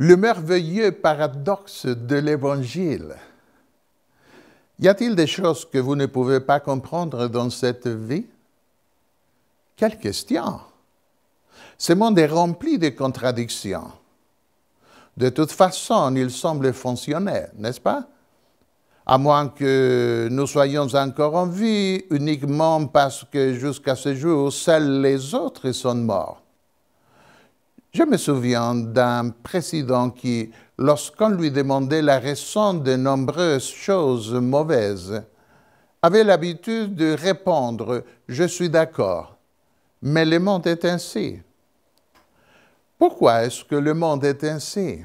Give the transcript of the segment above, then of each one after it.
le merveilleux paradoxe de l'Évangile. Y a-t-il des choses que vous ne pouvez pas comprendre dans cette vie Quelle question Ce monde est rempli de contradictions. De toute façon, il semble fonctionner, n'est-ce pas À moins que nous soyons encore en vie uniquement parce que jusqu'à ce jour, seuls les autres sont morts. Je me souviens d'un président qui, lorsqu'on lui demandait la raison de nombreuses choses mauvaises, avait l'habitude de répondre ⁇ Je suis d'accord ⁇ mais le monde est ainsi. Pourquoi est-ce que le monde est ainsi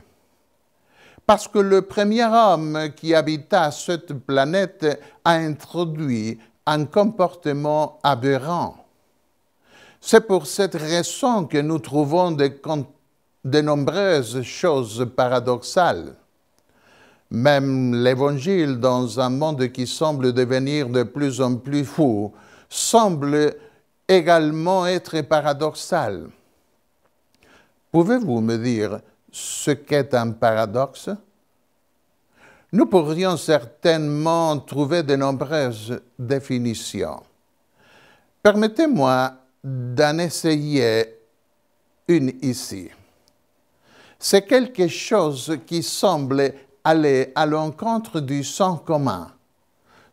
Parce que le premier homme qui habita cette planète a introduit un comportement aberrant. C'est pour cette raison que nous trouvons de, nombreuses choses paradoxales. Même l'Évangile, dans un monde qui semble devenir de plus en plus fou, semble également être paradoxal. Pouvez-vous me dire ce qu'est un paradoxe Nous pourrions certainement trouver de nombreuses définitions. Permettez-moi d'en essayer une ici. C'est quelque chose qui semble aller à l'encontre du sens commun,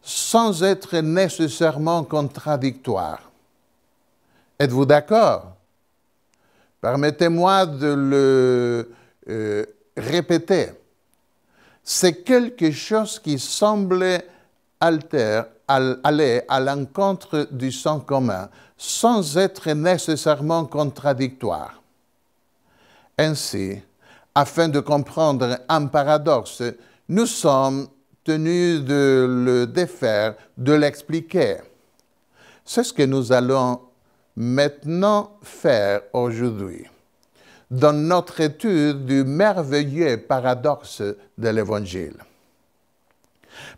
sans être nécessairement contradictoire. Êtes-vous d'accord Permettez-moi de le euh, répéter. C'est quelque chose qui semble alter, aller à l'encontre du sang commun sans être nécessairement contradictoire. Ainsi, afin de comprendre un paradoxe, nous sommes tenus de le défaire, de l'expliquer. C'est ce que nous allons maintenant faire aujourd'hui dans notre étude du merveilleux paradoxe de l'Évangile.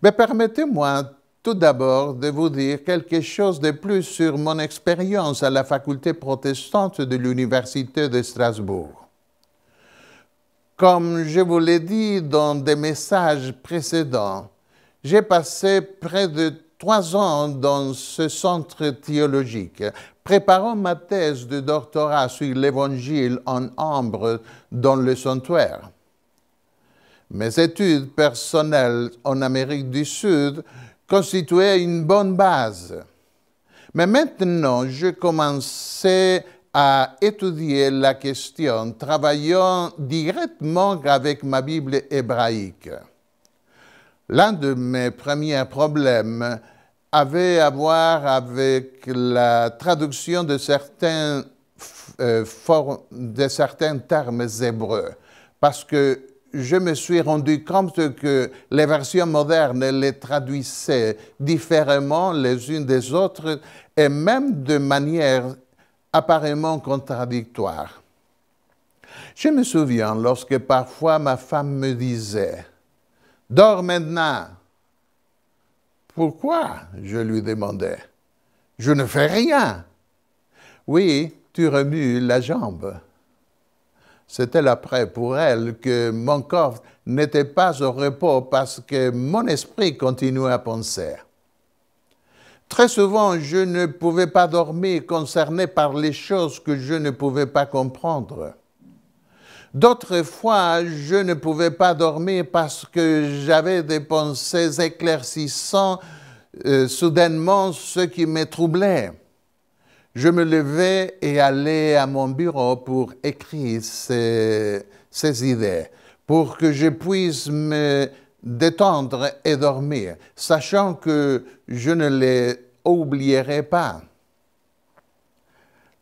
Mais permettez-moi tout d'abord de vous dire quelque chose de plus sur mon expérience à la faculté protestante de l'Université de Strasbourg. Comme je vous l'ai dit dans des messages précédents, j'ai passé près de trois ans dans ce centre théologique, préparant ma thèse de doctorat sur l'Évangile en ambre dans le sanctuaire. Mes études personnelles en Amérique du Sud constituait une bonne base. Mais maintenant, je commençais à étudier la question, travaillant directement avec ma Bible hébraïque. L'un de mes premiers problèmes avait à voir avec la traduction de certains, euh, de certains termes hébreux, parce que je me suis rendu compte que les versions modernes les traduisaient différemment les unes des autres et même de manière apparemment contradictoire. Je me souviens lorsque parfois ma femme me disait ⁇ Dors maintenant !⁇ Pourquoi je lui demandais. Je ne fais rien. Oui, tu remues la jambe. C'était l'après pour elle que mon corps n'était pas au repos parce que mon esprit continuait à penser. Très souvent, je ne pouvais pas dormir concerné par les choses que je ne pouvais pas comprendre. D'autres fois, je ne pouvais pas dormir parce que j'avais des pensées éclaircissant euh, soudainement ce qui me troublait. Je me levais et allais à mon bureau pour écrire ces, idées, pour que je puisse me détendre et dormir, sachant que je ne les oublierai pas.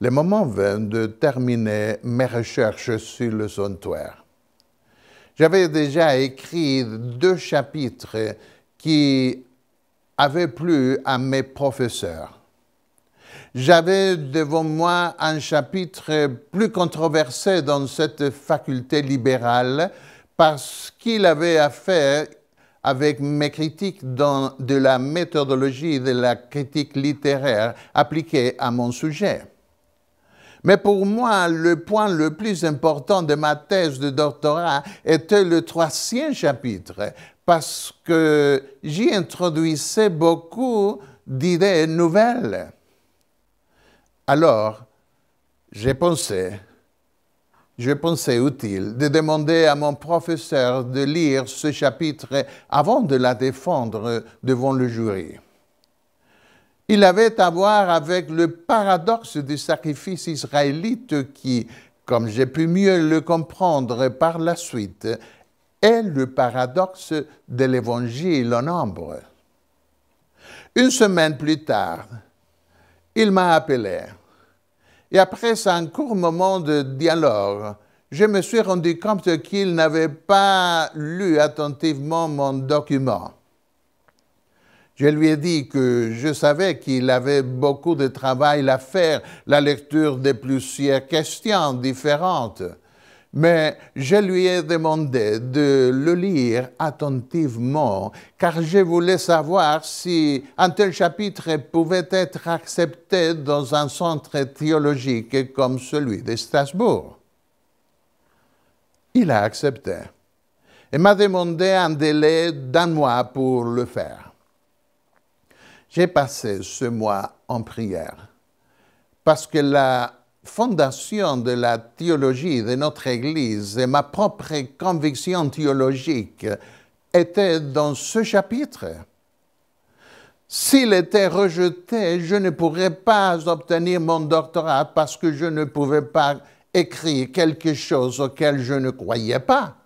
Le moment vint de terminer mes recherches sur le sanctuaire. J'avais déjà écrit deux chapitres qui avaient plu à mes professeurs. J'avais devant moi un chapitre plus controversé dans cette faculté libérale parce qu'il avait affaire avec mes critiques de la méthodologie et de la critique littéraire appliquée à mon sujet. Mais pour moi, le point le plus important de ma thèse de doctorat était le troisième chapitre, parce que j'y introduisais beaucoup d'idées nouvelles. Alors, j'ai pensé, je pensais utile de demander à mon professeur de lire ce chapitre avant de la défendre devant le jury. Il avait à voir avec le paradoxe du sacrifice israélite qui, comme j'ai pu mieux le comprendre par la suite, est le paradoxe de l'évangile en nombre. Une semaine plus tard, il m'a appelé et après un court moment de dialogue, je me suis rendu compte qu'il n'avait pas lu attentivement mon document. Je lui ai dit que je savais qu'il avait beaucoup de travail à faire, la lecture de plusieurs questions différentes, mais je lui ai demandé de le lire attentivement, car je voulais savoir si un tel chapitre pouvait être accepté dans un centre théologique comme celui de Strasbourg. Il a accepté et m'a demandé un délai d'un mois pour le faire. J'ai passé ce mois en prière parce que la fondation de la théologie de notre Église et ma propre conviction théologique était dans ce chapitre. S'il était rejeté, je ne pourrais pas obtenir mon doctorat parce que je ne pouvais pas écrire quelque chose auquel je ne croyais pas.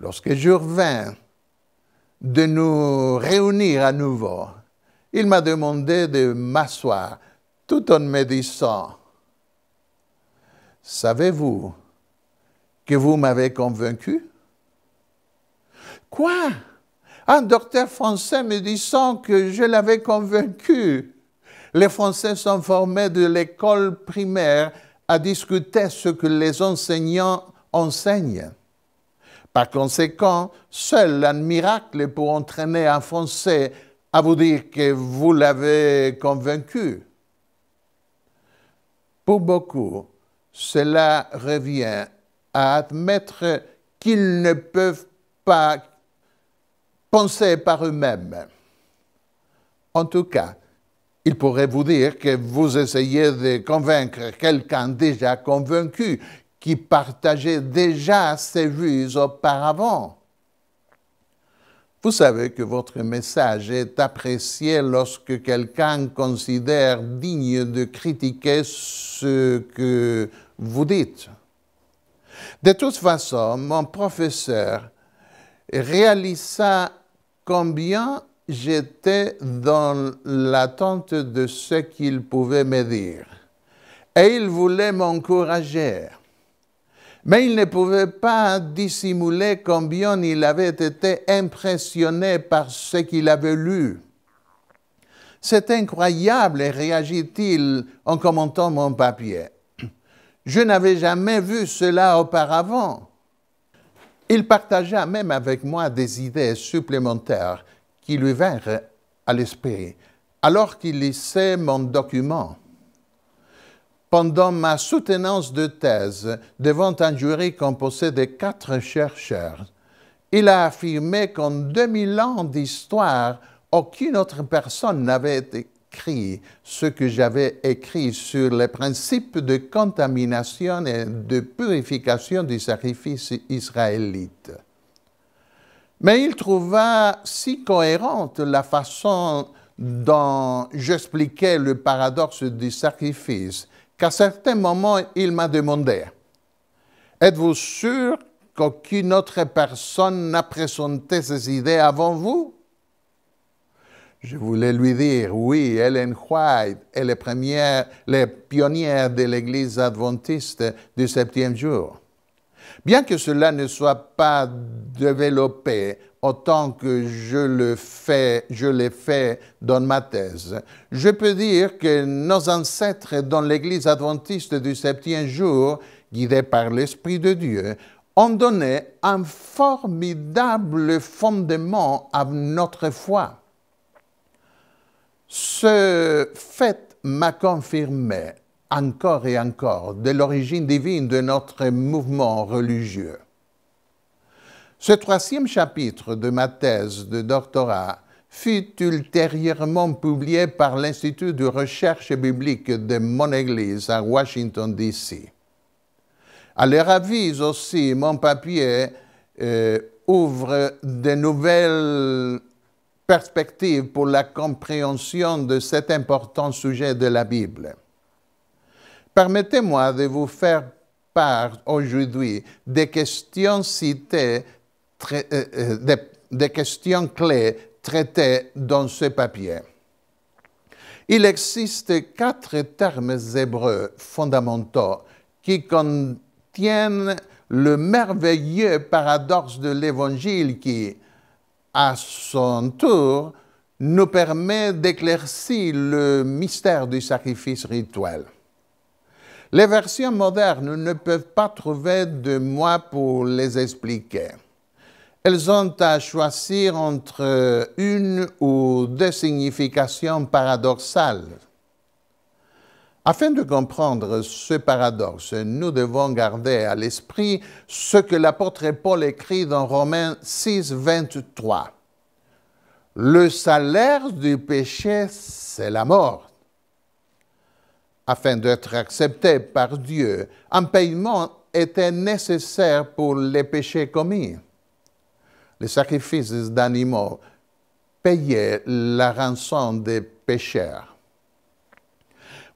Lorsque je revins de nous réunir à nouveau, il m'a demandé de m'asseoir tout en me disant, savez-vous que vous m'avez convaincu Quoi Un docteur français me disant que je l'avais convaincu. Les Français sont formés de l'école primaire à discuter ce que les enseignants enseignent. Par conséquent, seul un miracle pour entraîner un Français à vous dire que vous l'avez convaincu. Pour beaucoup, cela revient à admettre qu'ils ne peuvent pas penser par eux-mêmes. En tout cas, il pourrait vous dire que vous essayez de convaincre quelqu'un déjà convaincu qui partageait déjà ses vues auparavant. Vous savez que votre message est apprécié lorsque quelqu'un considère digne de critiquer ce que vous dites. De toute façon, mon professeur réalisa combien j'étais dans l'attente de ce qu'il pouvait me dire. Et il voulait m'encourager. Mais il ne pouvait pas dissimuler combien il avait été impressionné par ce qu'il avait lu. C'est incroyable, réagit-il en commentant mon papier. Je n'avais jamais vu cela auparavant. Il partagea même avec moi des idées supplémentaires qui lui vinrent à l'esprit alors qu'il lisait mon document pendant ma soutenance de thèse devant un jury composé de quatre chercheurs. Il a affirmé qu'en 2000 ans d'histoire, aucune autre personne n'avait écrit ce que j'avais écrit sur les principes de contamination et de purification du sacrifice israélite. Mais il trouva si cohérente la façon dont j'expliquais le paradoxe du sacrifice à certains moments, il m'a demandé Êtes-vous sûr qu'aucune autre personne n'a présenté ces idées avant vous Je voulais lui dire Oui, Ellen White est la première, les pionnières de l'Église adventiste du septième jour. Bien que cela ne soit pas développé autant que je le fais, je l'ai fait dans ma thèse. Je peux dire que nos ancêtres dans l'Église adventiste du septième jour, guidés par l'Esprit de Dieu, ont donné un formidable fondement à notre foi. Ce fait m'a confirmé encore et encore de l'origine divine de notre mouvement religieux. Ce troisième chapitre de ma thèse de doctorat fut ultérieurement publié par l'Institut de recherche biblique de mon Église à Washington, D.C. À leur avis aussi, mon papier euh, ouvre de nouvelles perspectives pour la compréhension de cet important sujet de la Bible. Permettez-moi de vous faire part aujourd'hui des questions citées euh, euh, des, questions clés traitées dans ce papier. Il existe quatre termes hébreux fondamentaux qui contiennent le merveilleux paradoxe de l'Évangile qui, à son tour, nous permet d'éclaircir le mystère du sacrifice rituel. Les versions modernes ne peuvent pas trouver de mots pour les expliquer. Elles ont à choisir entre euh, une ou deux significations paradoxales. Afin de comprendre ce paradoxe, nous devons garder à l'esprit ce que l'apôtre Paul écrit dans Romains 6, 23. Le salaire du péché, c'est la mort. Afin d'être accepté par Dieu, un paiement était nécessaire pour les péchés commis les sacrifices d'animaux payaient la rançon des pécheurs.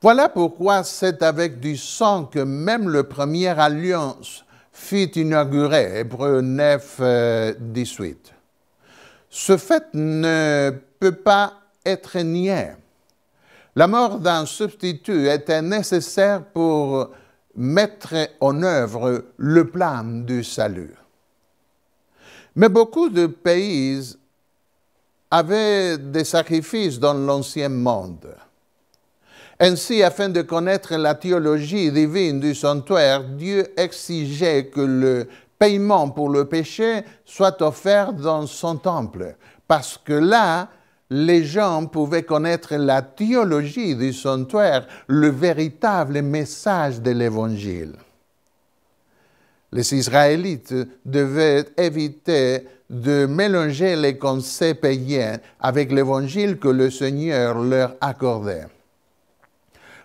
Voilà pourquoi c'est avec du sang que même la première alliance fut inaugurée, Hébreu 9, 18. Euh, Ce fait ne peut pas être nié. La mort d'un substitut était nécessaire pour mettre en œuvre le plan du salut. Mais beaucoup de pays avaient des sacrifices dans l'ancien monde. Ainsi, afin de connaître la théologie divine du sanctuaire, Dieu exigeait que le paiement pour le péché soit offert dans son temple, parce que là, les gens pouvaient connaître la théologie du sanctuaire, le véritable message de l'Évangile. Les Israélites devaient éviter de mélanger les conseils païens avec l'évangile que le Seigneur leur accordait.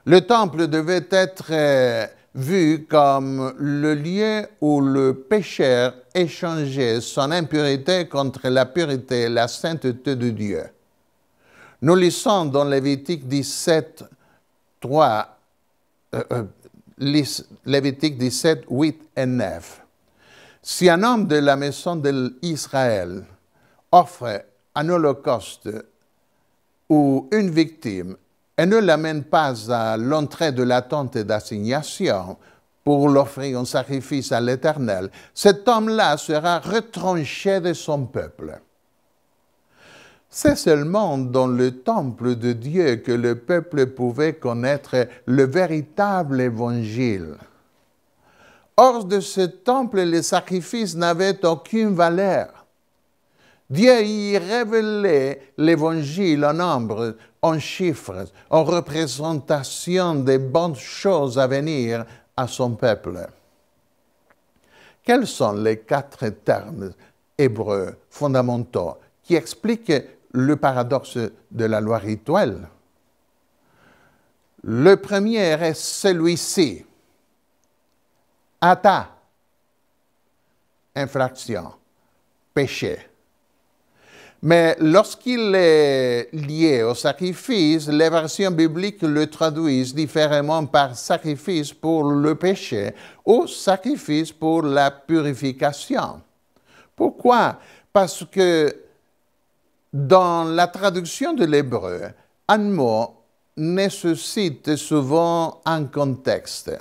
Le temple devait être euh, vu comme le lieu où le pécheur échangeait son impurité contre la pureté et la sainteté de Dieu. Nous lisons dans Lévitique 17, 3, Lévitique 17, 8 et 9. Si un homme de la maison d'Israël offre un holocauste ou une victime et ne l'amène pas à l'entrée de la tente d'assignation pour l'offrir en sacrifice à l'Éternel, cet homme-là sera retranché de son peuple. C'est seulement dans le temple de Dieu que le peuple pouvait connaître le véritable évangile. Hors de ce temple, les sacrifices n'avaient aucune valeur. Dieu y révélait l'évangile en nombre, en chiffres, en représentation des bonnes choses à venir à son peuple. Quels sont les quatre termes hébreux fondamentaux qui expliquent le paradoxe de la loi rituelle. Le premier est celui-ci. atta, infraction, péché. Mais lorsqu'il est lié au sacrifice, les versions bibliques le traduisent différemment par sacrifice pour le péché ou sacrifice pour la purification. Pourquoi? Parce que dans la traduction de l'hébreu, un mot nécessite souvent un contexte.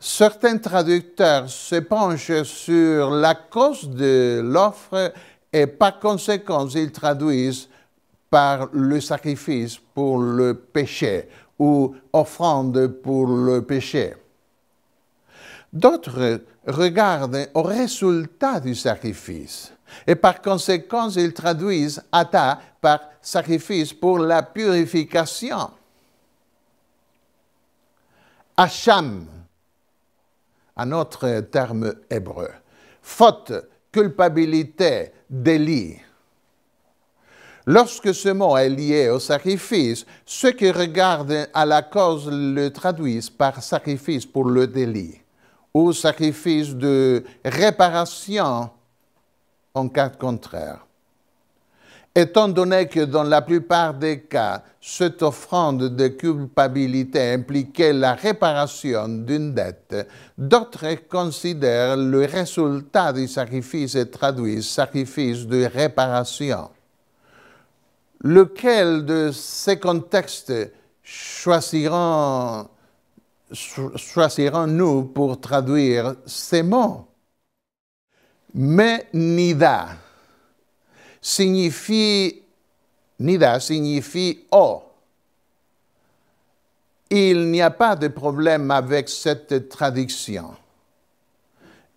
Certains traducteurs se penchent sur la cause de l'offre et par conséquent, ils traduisent par le sacrifice pour le péché ou offrande pour le péché. D'autres regardent au résultat du sacrifice. Et par conséquent, ils traduisent ata » par sacrifice pour la purification. Hacham, un autre terme hébreu. Faute, culpabilité, délit. Lorsque ce mot est lié au sacrifice, ceux qui regardent à la cause le traduisent par sacrifice pour le délit ou sacrifice de réparation en cas contraire. Étant donné que dans la plupart des cas, cette offrande de culpabilité impliquait la réparation d'une dette, d'autres considèrent le résultat du sacrifice et traduisent sacrifice de réparation. Lequel de ces contextes choisirons-nous pour traduire ces mots mais nida signifie, nida signifie Il n'y a pas de problème avec cette traduction.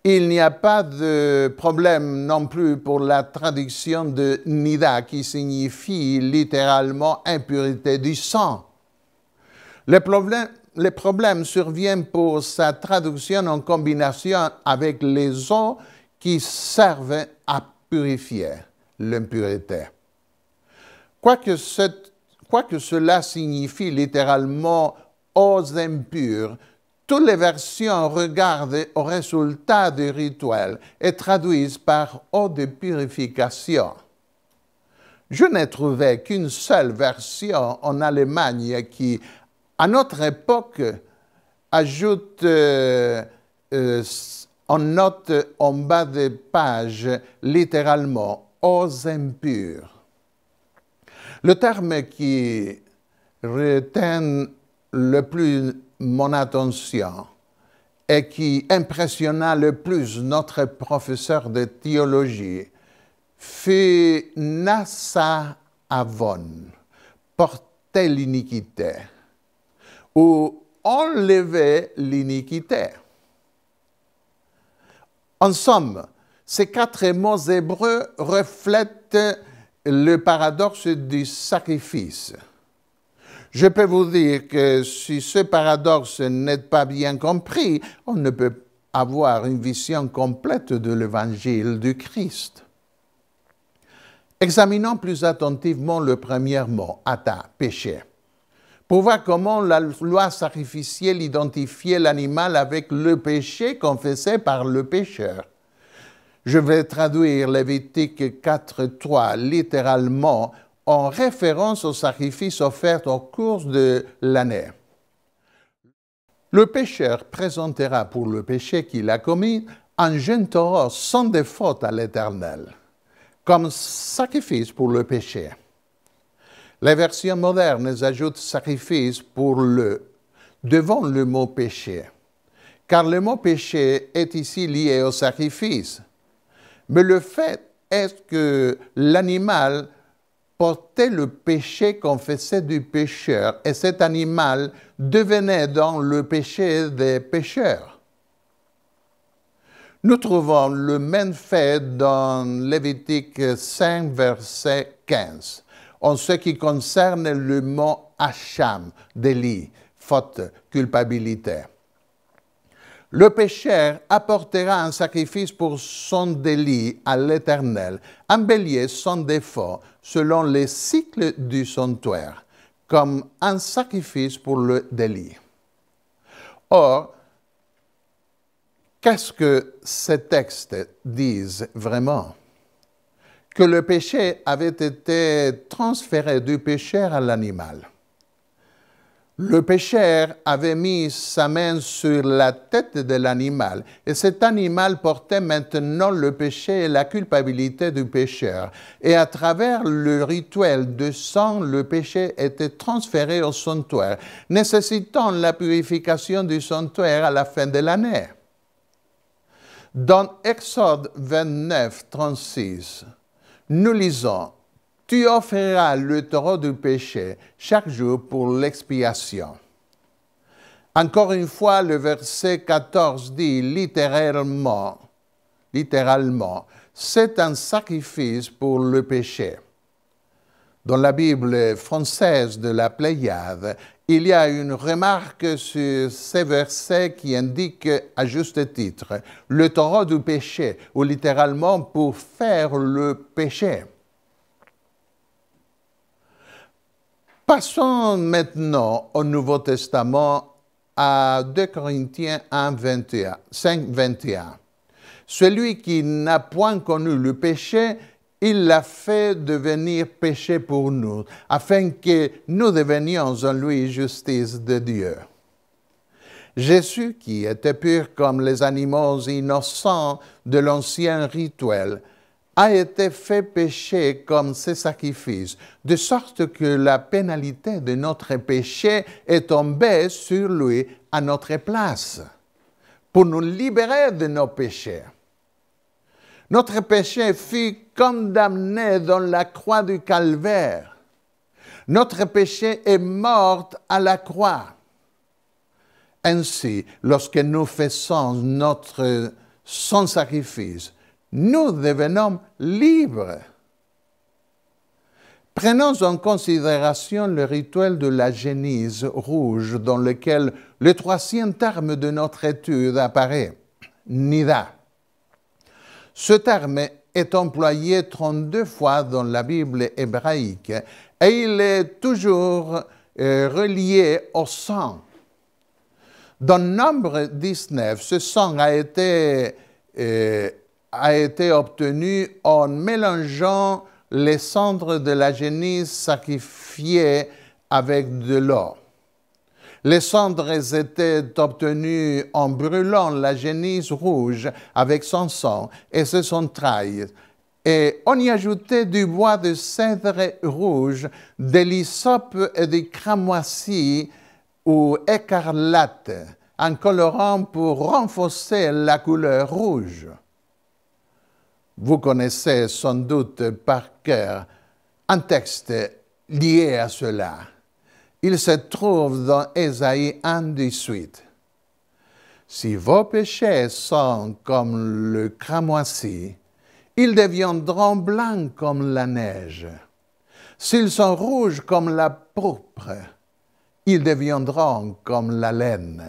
Il n'y a pas de problème non plus pour la traduction de nida qui signifie littéralement impurité du sang. Les problèmes le problème survient pour sa traduction en combination avec les eaux qui servait à purifier l'impureté. Quoique, quoi que cela signifie littéralement aux impurs, toutes les versions regardent au résultat du rituel et traduisent par eau de purification. Je n'ai trouvé qu'une seule version en Allemagne qui, à notre époque, ajoute euh, euh, on note en bas des pages littéralement aux impurs. Le terme qui retient le plus mon attention et qui impressionna le plus notre professeur de théologie fut Nassa Avon, porter l'iniquité, ou enlever l'iniquité. En somme, ces quatre mots hébreux reflètent le paradoxe du sacrifice. Je peux vous dire que si ce paradoxe n'est pas bien compris, on ne peut avoir une vision complète de l'évangile du Christ. Examinons plus attentivement le premier mot, ata, péché pour voir comment la loi sacrificielle identifiait l'animal avec le péché confessé par le pécheur. Je vais traduire Lévitique 4.3 littéralement en référence au sacrifice offert au cours de l'année. Le pécheur présentera pour le péché qu'il a commis un jeune taureau sans défaut à l'Éternel, comme sacrifice pour le péché. La version moderne ajoute sacrifice pour le devant le mot péché, car le mot péché est ici lié au sacrifice. Mais le fait est que l'animal portait le péché confessé du pécheur et cet animal devenait dans le péché des pécheurs. Nous trouvons le même fait dans Lévitique 5, verset 15 en ce qui concerne le mot acham », délit, faute, culpabilité. Le pécheur apportera un sacrifice pour son délit à l'Éternel, un bélier sans défaut, selon les cycles du sanctuaire, comme un sacrifice pour le délit. Or, qu'est-ce que ces textes disent vraiment que le péché avait été transféré du pécheur à l'animal. Le pécheur avait mis sa main sur la tête de l'animal et cet animal portait maintenant le péché et la culpabilité du pécheur. Et à travers le rituel de sang, le péché était transféré au sanctuaire, nécessitant la purification du sanctuaire à la fin de l'année. Dans Exode 29, 36, nous lisons, tu offriras le taureau du péché chaque jour pour l'expiation. Encore une fois, le verset 14 dit littéralement, littéralement, c'est un sacrifice pour le péché. Dans la Bible française de la Pléiade, il y a une remarque sur ces versets qui indique à juste titre le taureau du péché, ou littéralement pour faire le péché. Passons maintenant au Nouveau Testament à 2 Corinthiens 1, 21, 5, 21. Celui qui n'a point connu le péché, il l'a fait devenir péché pour nous, afin que nous devenions en lui justice de Dieu. Jésus, qui était pur comme les animaux innocents de l'ancien rituel, a été fait péché comme ses sacrifices, de sorte que la pénalité de notre péché est tombée sur lui à notre place, pour nous libérer de nos péchés. Notre péché fut condamné dans la croix du calvaire. Notre péché est mort à la croix. Ainsi, lorsque nous faisons notre sans sacrifice, nous devenons libres. Prenons en considération le rituel de la génise rouge dans lequel le troisième terme de notre étude apparaît, Nida. Ce terme est employé 32 fois dans la Bible hébraïque et il est toujours euh, relié au sang. Dans Nombre 19, ce sang a été, euh, a été obtenu en mélangeant les cendres de la génisse sacrifiée avec de l'or. Les cendres étaient obtenues en brûlant la génisse rouge avec son sang et ses entrailles. Et on y ajoutait du bois de cèdre rouge, de l'hysope et du cramoisi ou écarlate, en colorant pour renforcer la couleur rouge. Vous connaissez sans doute par cœur un texte lié à cela. Il se trouve dans Ésaïe 1, suite. Si vos péchés sont comme le cramoisi, ils deviendront blancs comme la neige. S'ils sont rouges comme la pourpre, ils deviendront comme la laine.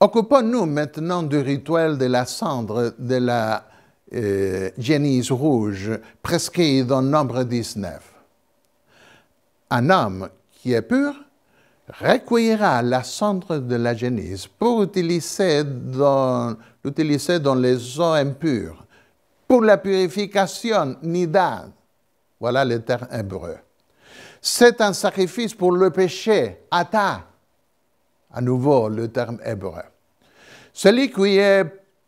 Occupons-nous maintenant du rituel de la cendre de la euh, génise rouge prescrit dans Nombre 19 un homme qui est pur recueillera la cendre de la genèse pour l'utiliser dans, dans les eaux impures, pour la purification nida. Voilà le terme hébreu. C'est un sacrifice pour le péché, ata. À nouveau, le terme hébreu. Celui qui est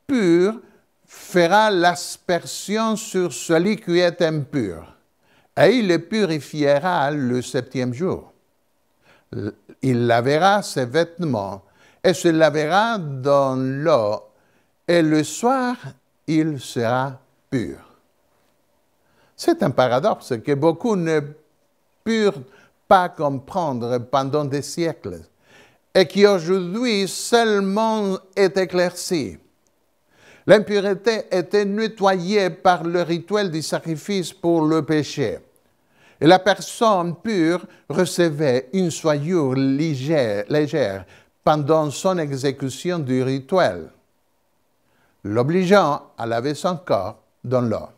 pur fera l'aspersion sur celui qui est impur et il le purifiera le septième jour. Il lavera ses vêtements et se lavera dans l'eau, et le soir, il sera pur. C'est un paradoxe que beaucoup ne purent pas comprendre pendant des siècles et qui aujourd'hui seulement est éclairci. L'impureté était nettoyée par le rituel du sacrifice pour le péché. Et la personne pure recevait une soyure légère, légère pendant son exécution du rituel, l'obligeant à laver son corps dans l'eau.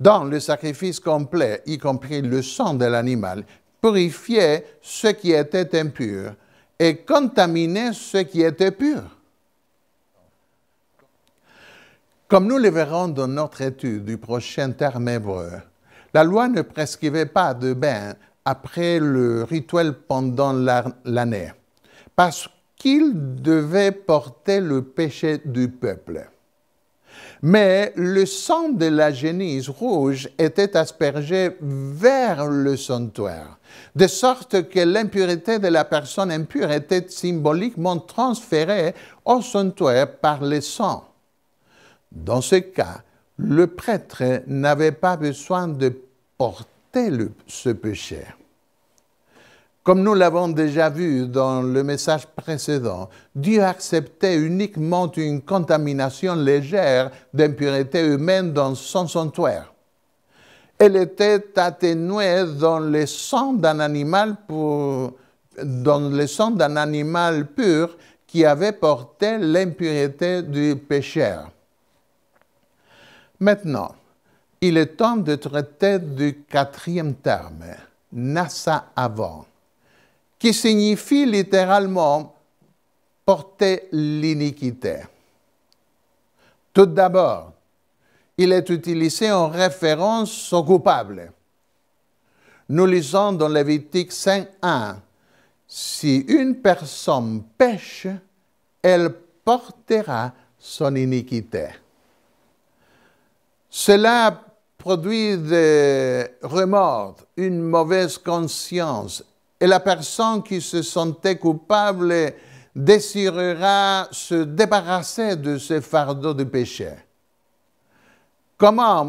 Dans le sacrifice complet, y compris le sang de l'animal, purifiait ce qui était impur et contaminait ce qui était pur. Comme nous le verrons dans notre étude du prochain terme hébreu, la loi ne prescrivait pas de bain après le rituel pendant l'année, parce qu'il devait porter le péché du peuple. Mais le sang de la génisse rouge était aspergé vers le sanctuaire, de sorte que l'impureté de la personne impure était symboliquement transférée au sanctuaire par le sang. Dans ce cas, le prêtre n'avait pas besoin de porter ce péché. Comme nous l'avons déjà vu dans le message précédent, Dieu acceptait uniquement une contamination légère d'impureté humaine dans son sanctuaire. Elle était atténuée dans le sang d'un animal, dans le sang d'un animal pur qui avait porté l'impureté du pécheur. Maintenant, il est temps de traiter du quatrième terme, nasa avant, qui signifie littéralement porter l'iniquité. Tout d'abord, il est utilisé en référence au coupable. Nous lisons dans Lévitique 5.1, Si une personne pêche, elle portera son iniquité. Cela produit des remords, une mauvaise conscience, et la personne qui se sentait coupable désirera se débarrasser de ce fardeau de péché. Comment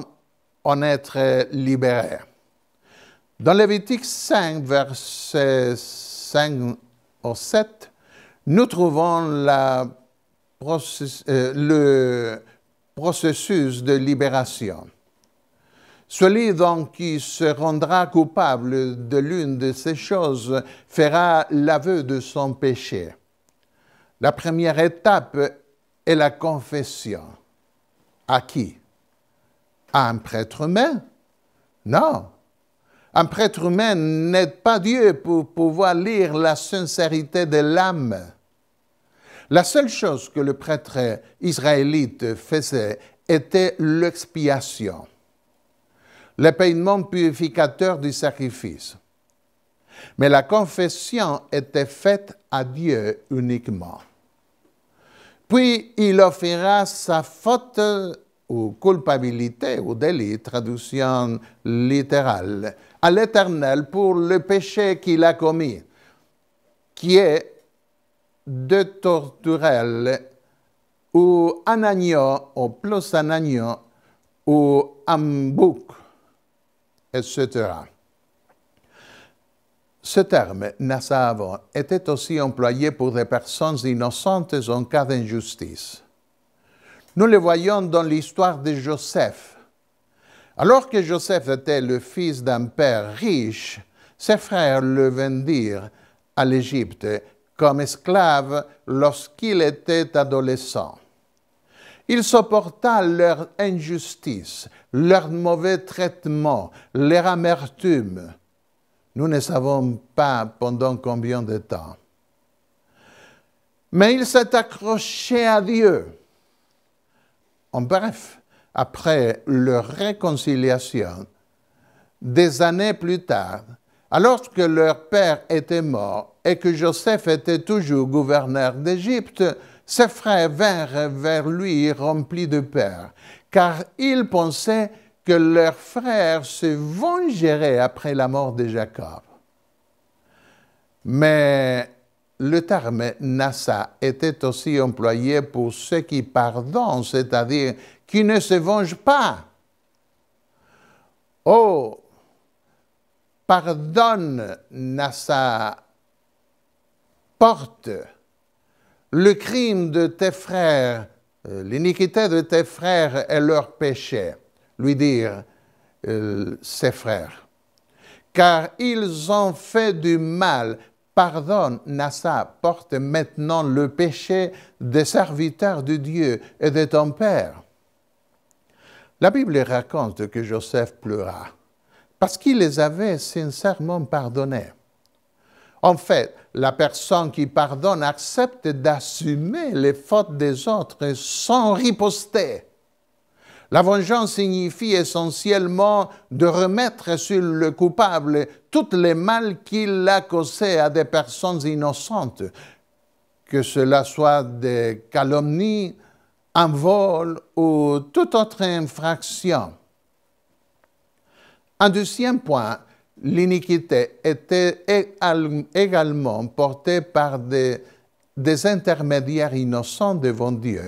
en être libéré Dans Lévitique 5, versets 5 au 7, nous trouvons la, euh, le processus de libération. Celui donc qui se rendra coupable de l'une de ces choses fera l'aveu de son péché. La première étape est la confession. À qui À un prêtre humain Non. Un prêtre humain n'est pas Dieu pour pouvoir lire la sincérité de l'âme. La seule chose que le prêtre israélite faisait était l'expiation, le paiement purificateur du sacrifice. Mais la confession était faite à Dieu uniquement. Puis il offrira sa faute ou culpabilité ou délit, traduction littérale, à l'Éternel pour le péché qu'il a commis, qui est de torturelles » ou Anagno ou Plus Anagno ou Ambouk, etc. Ce terme nasavo était aussi employé pour des personnes innocentes en cas d'injustice. Nous le voyons dans l'histoire de Joseph. Alors que Joseph était le fils d'un père riche, ses frères le vendirent à l'Égypte comme esclave lorsqu'il était adolescent. Il supporta leur injustice, leur mauvais traitement, leur amertume. Nous ne savons pas pendant combien de temps. Mais il s'est accroché à Dieu. En bref, après leur réconciliation, des années plus tard, alors que leur père était mort, et que Joseph était toujours gouverneur d'Égypte, ses frères vinrent vers lui remplis de peur, car ils pensaient que leurs frères se vengeraient après la mort de Jacob. Mais le terme Nassa était aussi employé pour ceux qui pardonnent, c'est-à-dire qui ne se vengent pas. Oh, pardonne Nassa porte le crime de tes frères, euh, l'iniquité de tes frères et leur péché, lui dirent euh, ses frères. Car ils ont fait du mal. Pardonne, Nassa, porte maintenant le péché des serviteurs de Dieu et de ton Père. La Bible raconte que Joseph pleura parce qu'il les avait sincèrement pardonnés. En fait, la personne qui pardonne accepte d'assumer les fautes des autres sans riposter. La vengeance signifie essentiellement de remettre sur le coupable toutes les mal qu'il a causés à des personnes innocentes, que cela soit des calomnies, un vol ou toute autre infraction. Un deuxième point l'iniquité était également portée par des, intermédiaires innocents devant Dieu,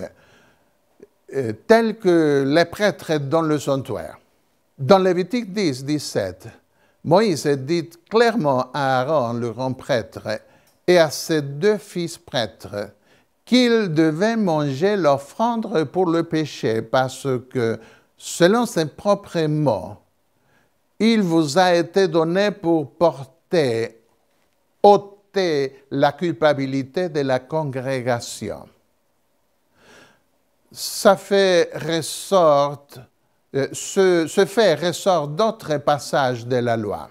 euh, tels que les prêtres dans le sanctuaire. Dans Lévitique 10, 17, Moïse dit clairement à Aaron, le grand prêtre, et à ses deux fils prêtres, qu'ils devaient manger l'offrande pour le péché, parce que, selon ses propres mots, il vous a été donné pour porter, ôter la culpabilité de la congrégation. Ça fait ressort, euh, fait ressort d'autres passages de la loi.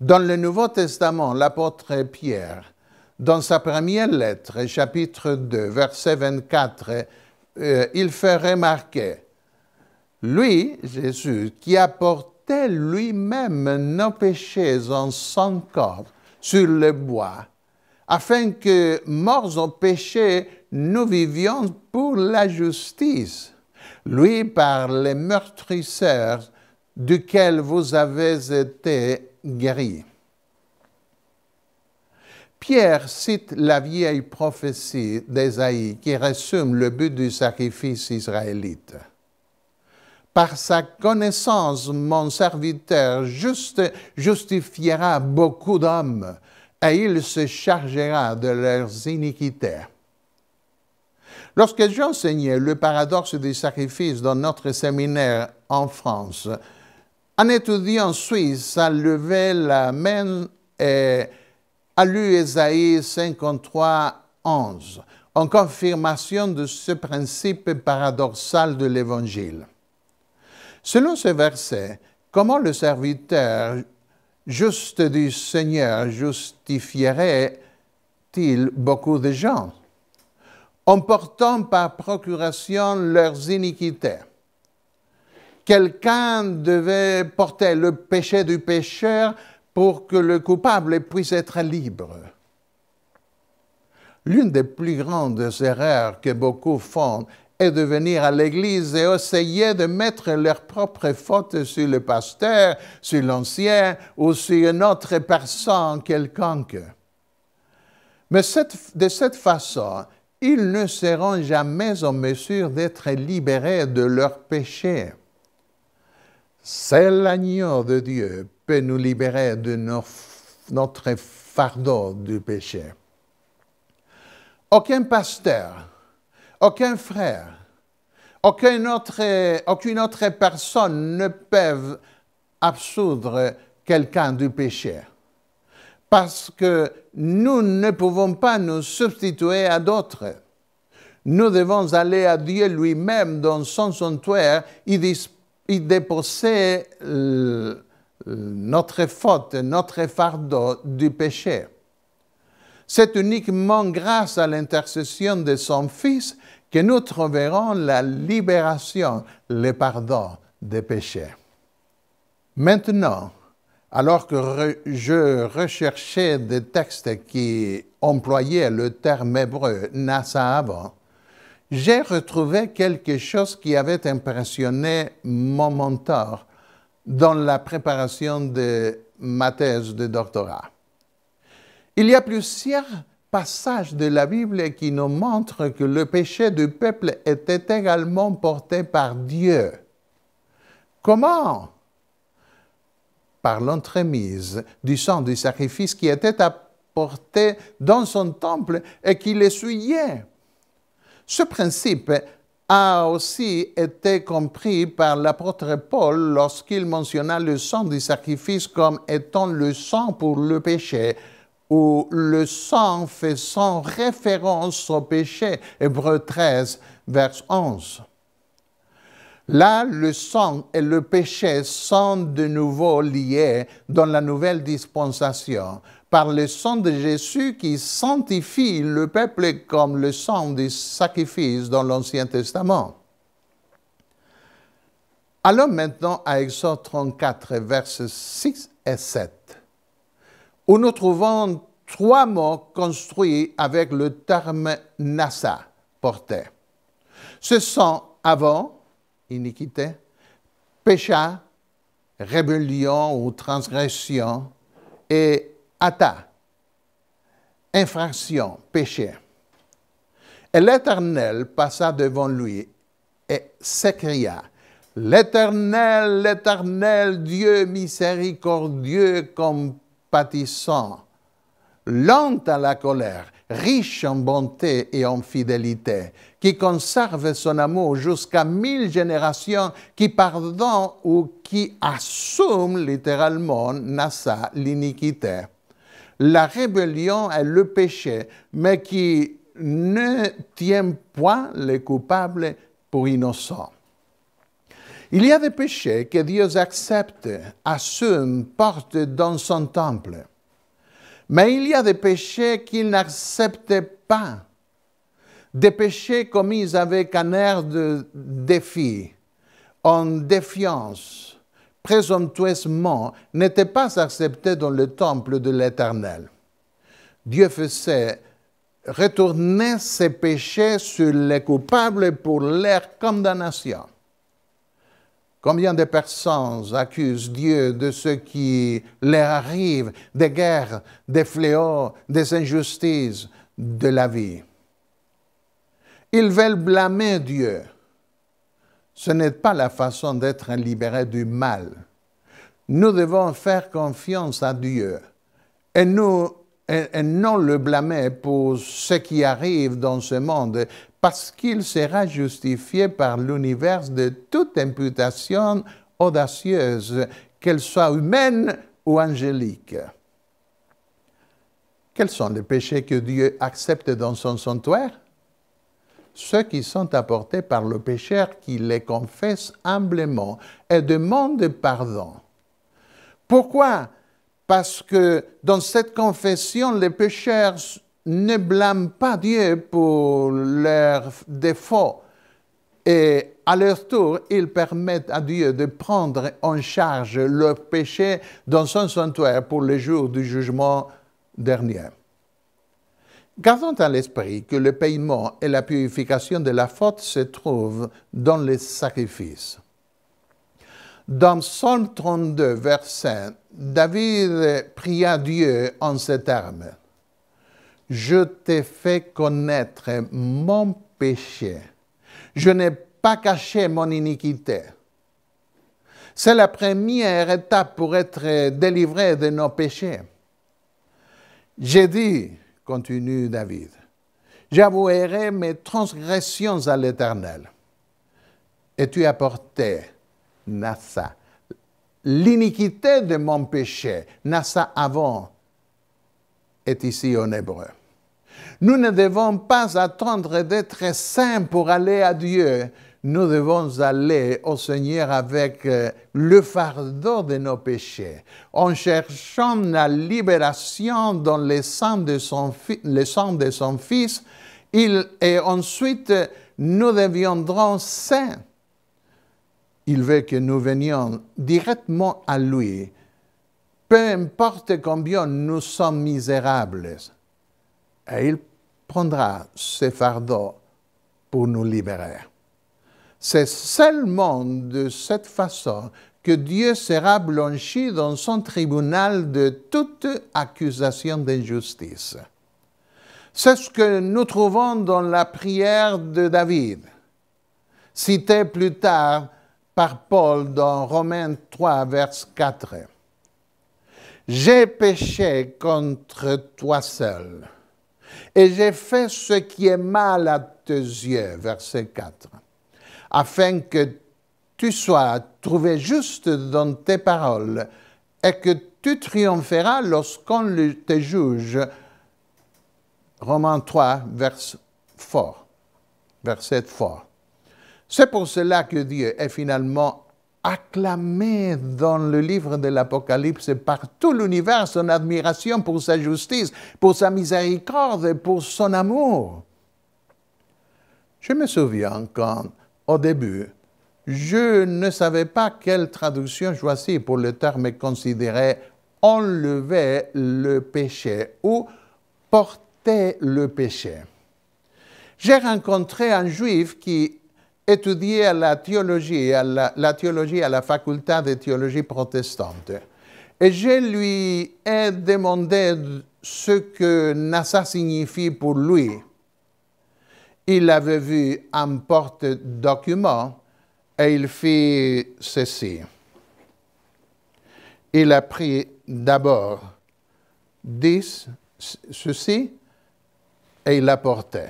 Dans le Nouveau Testament, l'apôtre Pierre, dans sa première lettre, chapitre 2, verset 24, euh, il fait remarquer, lui, Jésus, qui a porté lui-même nos péchés en son corps sur le bois, afin que, morts en péché, nous vivions pour la justice. Lui, par les meurtrisseurs duquel vous avez été guéris. Pierre cite la vieille prophétie d'Ésaïe qui résume le but du sacrifice israélite par sa connaissance, mon serviteur juste, justifiera beaucoup d'hommes, et il se chargera de leurs iniquités. Lorsque j'enseignais le paradoxe des sacrifices dans notre séminaire en France, un étudiant suisse a levé la main et a lu Ésaïe 53, 11, en confirmation de ce principe paradoxal de l'Évangile. Selon ce verset, comment le serviteur juste du Seigneur justifierait-il beaucoup de gens en portant par procuration leurs iniquités Quelqu'un devait porter le péché du pécheur pour que le coupable puisse être libre. L'une des plus grandes erreurs que beaucoup font et de venir à l'Église et essayer de mettre leurs propres fautes sur le pasteur, sur l'ancien ou sur une autre personne quelconque. Mais de cette façon, ils ne seront jamais en mesure d'être libérés de leurs péchés. Seul l'agneau de Dieu peut nous libérer de notre fardeau du péché. Aucun pasteur, aucun frère, aucune autre, personne ne peut absoudre quelqu'un du péché. Parce que nous ne pouvons pas nous substituer à d'autres. Nous devons aller à Dieu lui-même dans son sanctuaire et déposer euh, notre faute, notre fardeau du péché. C'est uniquement grâce à l'intercession de son Fils que nous trouverons la libération, le pardon des péchés. Maintenant, alors que je recherchais des textes qui employaient le terme hébreu avant, j'ai retrouvé quelque chose qui avait impressionné mon mentor dans la préparation de ma thèse de doctorat. Il y a plusieurs passage de la Bible qui nous montre que le péché du peuple était également porté par Dieu. Comment Par l'entremise du sang du sacrifice qui était apporté dans son temple et qui l'essuyait. Ce principe a aussi été compris par l'apôtre Paul lorsqu'il mentionna le sang du sacrifice comme étant le sang pour le péché, où le sang fait sans référence au péché, Hébreu 13, vers 11. Là, le sang et le péché sont de nouveau liés dans la nouvelle dispensation par le sang de Jésus qui sanctifie le peuple comme le sang du sacrifice dans l'Ancien Testament. Allons maintenant à Exode 34, versets 6 et 7 où nous trouvons trois mots construits avec le terme nasa, porté. Ce sont avant, iniquité, péché, rébellion ou transgression, et ata, infraction, péché. Et l'Éternel passa devant lui et s'écria, L'Éternel, l'Éternel, Dieu miséricordieux, comme pâtissant, lent à la colère, riche en bonté et en fidélité, qui conserve son amour jusqu'à mille générations, qui pardonne ou qui assume littéralement Nassa l'iniquité. La rébellion est le péché, mais qui ne tient point les coupables pour innocents. Il y a des péchés que Dieu accepte, assume, porte dans son temple. Mais il y a des péchés qu'il n'accepte pas, des péchés commis avec un air de défi, en défiance, présomptueusement, n'étaient pas acceptés dans le temple de l'Éternel. Dieu faisait retourner ces péchés sur les coupables pour leur condamnation. Combien de personnes accusent Dieu de ce qui leur arrive, des guerres, des fléaux, des injustices de la vie Ils veulent blâmer Dieu. Ce n'est pas la façon d'être libéré du mal. Nous devons faire confiance à Dieu et, nous, et non le blâmer pour ce qui arrive dans ce monde, parce qu'il sera justifié par l'univers de toute imputation audacieuse, qu'elle soit humaine ou angélique. Quels sont les péchés que Dieu accepte dans son sanctuaire Ceux qui sont apportés par le pécheur qui les confesse humblement et demande pardon. Pourquoi Parce que dans cette confession, les pécheurs ne blâment pas Dieu pour leurs défauts et à leur tour, ils permettent à Dieu de prendre en charge leurs péchés dans son sanctuaire pour le jour du jugement dernier. Gardons à l'esprit que le paiement et la purification de la faute se trouvent dans les sacrifices. Dans Psalm 32, verset, David pria Dieu en ces termes je t'ai fait connaître mon péché. Je n'ai pas caché mon iniquité. C'est la première étape pour être délivré de nos péchés. J'ai dit, continue David, j'avouerai mes transgressions à l'Éternel. Et tu as porté, Nassa, l'iniquité de mon péché, Nassa avant, est ici en hébreu. Nous ne devons pas attendre d'être saints pour aller à Dieu. Nous devons aller au Seigneur avec euh, le fardeau de nos péchés, en cherchant la libération dans le sang de son, Fils, il, et ensuite nous deviendrons saints. Il veut que nous venions directement à lui peu importe combien nous sommes misérables, et il prendra ce fardeau pour nous libérer. C'est seulement de cette façon que Dieu sera blanchi dans son tribunal de toute accusation d'injustice. C'est ce que nous trouvons dans la prière de David, citée plus tard par Paul dans Romains 3, verset 4. J'ai péché contre toi seul et j'ai fait ce qui est mal à tes yeux, verset 4, afin que tu sois trouvé juste dans tes paroles et que tu triompheras lorsqu'on te juge. Romains 3, verset 4. » verset C'est pour cela que Dieu est finalement acclamé dans le livre de l'Apocalypse par tout l'univers son admiration pour sa justice, pour sa miséricorde et pour son amour. Je me souviens quand, au début, je ne savais pas quelle traduction choisir pour le terme considéré enlever le péché ou porter le péché. J'ai rencontré un juif qui étudié à la théologie, à la, théologie à la faculté de théologie protestante. Et je lui ai demandé ce que NASA signifie pour lui. Il avait vu un porte-document et il fit ceci. Il a pris d'abord ceci, et il l'a porté.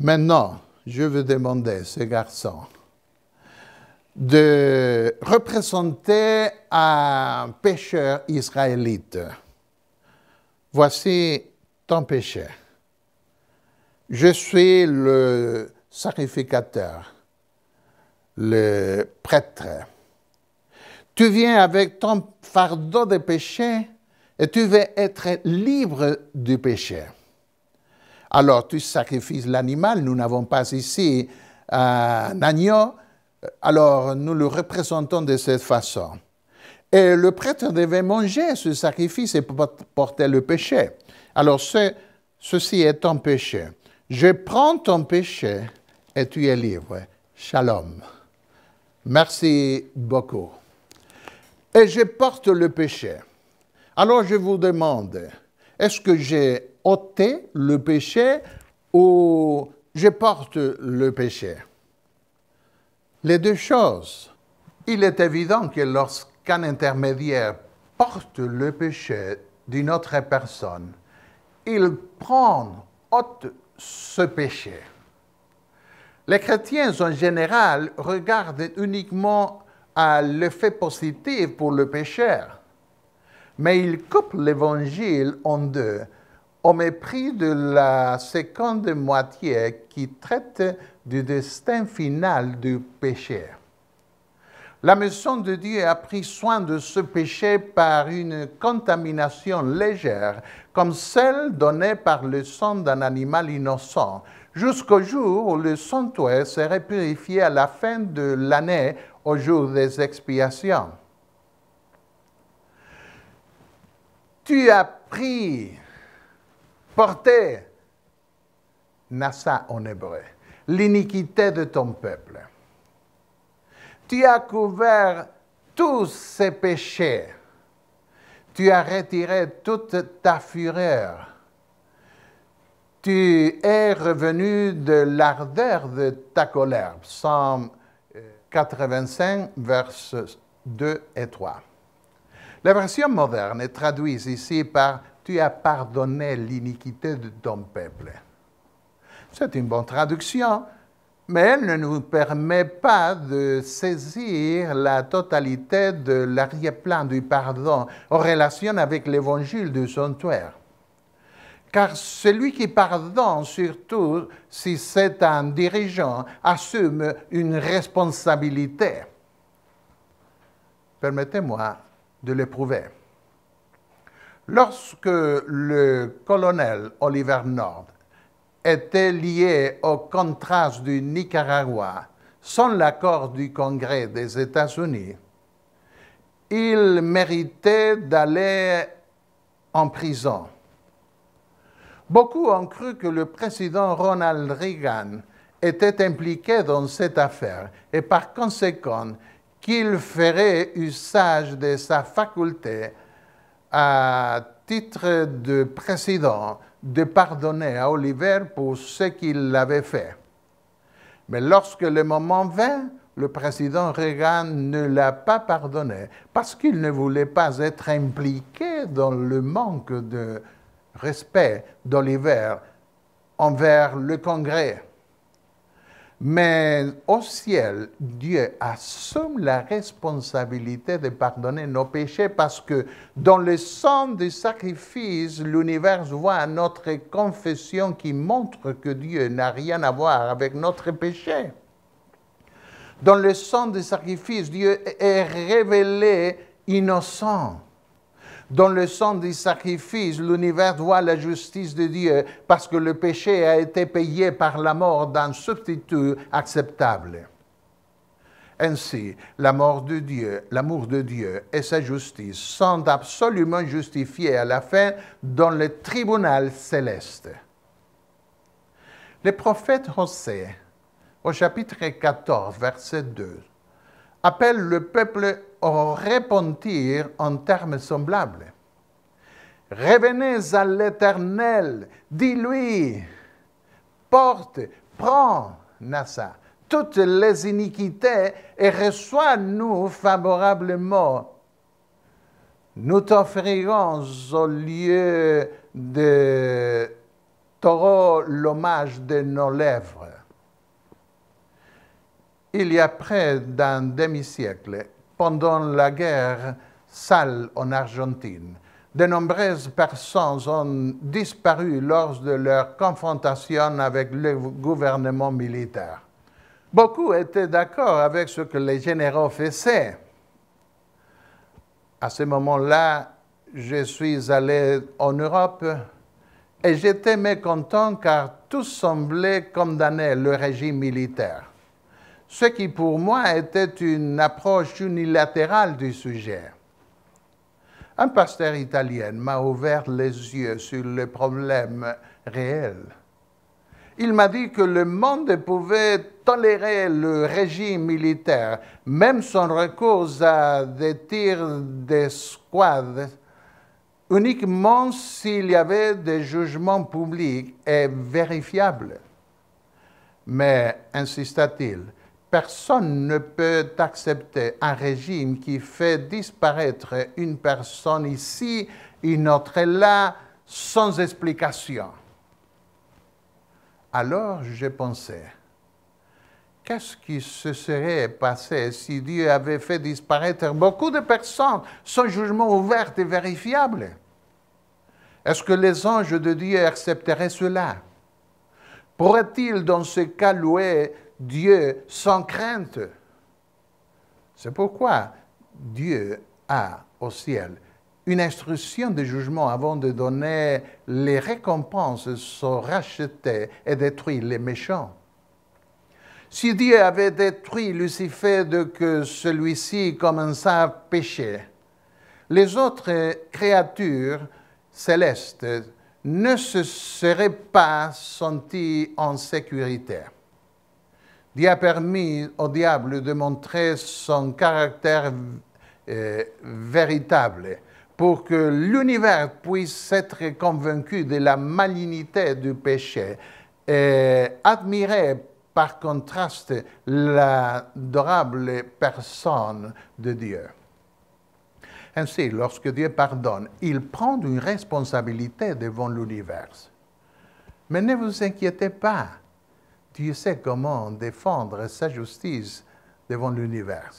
Maintenant, je veux demander ce garçon de représenter un pêcheur israélite. Voici ton péché. Je suis le sacrificateur, le prêtre. Tu viens avec ton fardeau de péché et tu veux être libre du péché. Alors tu sacrifices l'animal, nous n'avons pas ici euh, un agneau, alors nous le représentons de cette façon. Et le prêtre devait manger ce sacrifice et porter le péché. Alors ceci est ton péché. Je prends ton péché et tu es libre. Shalom. Merci beaucoup. Et je porte le péché. Alors je vous demande, est-ce que j'ai ôter le péché ou je porte le péché. Les deux choses. Il est évident que lorsqu'un intermédiaire porte le péché d'une autre personne, il prend, ôte ce péché. Les chrétiens en général regardent uniquement à l'effet positif pour le pécheur, mais ils coupent l'évangile en deux au mépris de la seconde moitié qui traite du destin final du péché. La maison de Dieu a pris soin de ce péché par une contamination légère, comme celle donnée par le sang d'un animal innocent, jusqu'au jour où le sanctuaire serait purifié à la fin de l'année, au jour des expiations. Tu as pris Portez, Nassa en hébreu, l'iniquité de ton peuple. Tu as couvert tous ses péchés. Tu as retiré toute ta fureur. Tu es revenu de l'ardeur de ta colère. Psalm 85, versets 2 et 3. La version moderne est traduite ici par tu as pardonné l'iniquité de ton peuple. C'est une bonne traduction, mais elle ne nous permet pas de saisir la totalité de l'arrière-plan du pardon en relation avec l'évangile du sanctuaire. Car celui qui pardonne, surtout si c'est un dirigeant, assume une responsabilité. Permettez-moi de l'éprouver. Lorsque le colonel Oliver Nord était lié au contraste du Nicaragua sans l'accord du Congrès des États-Unis, il méritait d'aller en prison. Beaucoup ont cru que le président Ronald Reagan était impliqué dans cette affaire et par conséquent qu'il ferait usage de sa faculté à titre de président de pardonner à Oliver pour ce qu'il avait fait. Mais lorsque le moment vint, le président Reagan ne l'a pas pardonné parce qu'il ne voulait pas être impliqué dans le manque de respect d'Oliver envers le Congrès. Mais au ciel, Dieu assume la responsabilité de pardonner nos péchés parce que dans le sang du sacrifices, l'univers voit notre confession qui montre que Dieu n'a rien à voir avec notre péché. Dans le sang des sacrifices, Dieu est révélé innocent. Dans le sang du sacrifices, l'univers voit la justice de Dieu parce que le péché a été payé par la mort d'un substitut acceptable. Ainsi, la mort de Dieu, l'amour de Dieu et sa justice sont absolument justifiés à la fin dans le tribunal céleste. Le prophète José, au chapitre 14, verset 2, appelle le peuple au repentir en termes semblables. Revenez à l'Éternel, dis-lui, porte, prends, Nassa, toutes les iniquités et reçois-nous favorablement. Nous t'offrirons au lieu de taureau l'hommage de nos lèvres. Il y a près d'un demi-siècle, pendant la guerre sale en Argentine. De nombreuses personnes ont disparu lors de leur confrontation avec le gouvernement militaire. Beaucoup étaient d'accord avec ce que les généraux faisaient. À ce moment-là, je suis allé en Europe et j'étais mécontent car tout semblait condamner le régime militaire ce qui pour moi était une approche unilatérale du sujet. Un pasteur italien m'a ouvert les yeux sur le problème réel. Il m'a dit que le monde pouvait tolérer le régime militaire, même son recours à des tirs d'escouade, uniquement s'il y avait des jugements publics et vérifiables. Mais, insista-t-il, Personne ne peut accepter un régime qui fait disparaître une personne ici, une autre là, sans explication. Alors je pensais, qu'est-ce qui se serait passé si Dieu avait fait disparaître beaucoup de personnes sans jugement ouvert et vérifiable Est-ce que les anges de Dieu accepteraient cela Pourrait-il dans ce cas louer Dieu sans crainte. C'est pourquoi Dieu a au ciel une instruction de jugement avant de donner les récompenses sont rachetés et détruire les méchants. Si Dieu avait détruit Lucifer de que celui-ci commença à pécher, les autres créatures célestes ne se seraient pas senties en sécurité. Dieu a permis au diable de montrer son caractère euh, véritable pour que l'univers puisse être convaincu de la malignité du péché et admirer par contraste l'adorable personne de Dieu. Ainsi, lorsque Dieu pardonne, il prend une responsabilité devant l'univers. Mais ne vous inquiétez pas, Dieu sait comment défendre sa justice devant l'univers.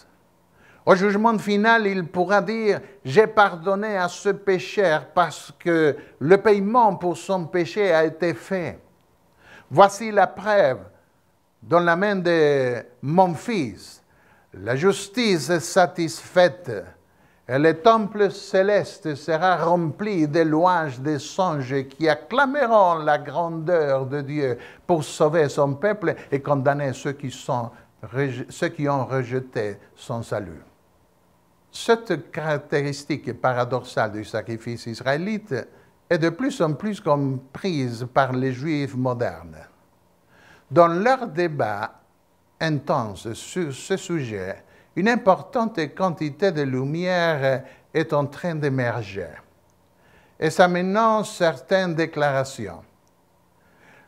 Au jugement final, il pourra dire, j'ai pardonné à ce pécheur parce que le paiement pour son péché a été fait. Voici la preuve dans la main de mon fils. La justice est satisfaite et le temple céleste sera rempli des louanges des songes qui acclameront la grandeur de Dieu pour sauver son peuple et condamner ceux qui, ceux qui ont rejeté son salut. Cette caractéristique paradoxale du sacrifice israélite est de plus en plus comprise par les Juifs modernes. Dans leur débat intense sur ce sujet, une importante quantité de lumière est en train d'émerger, Et ça examinons certaines déclarations.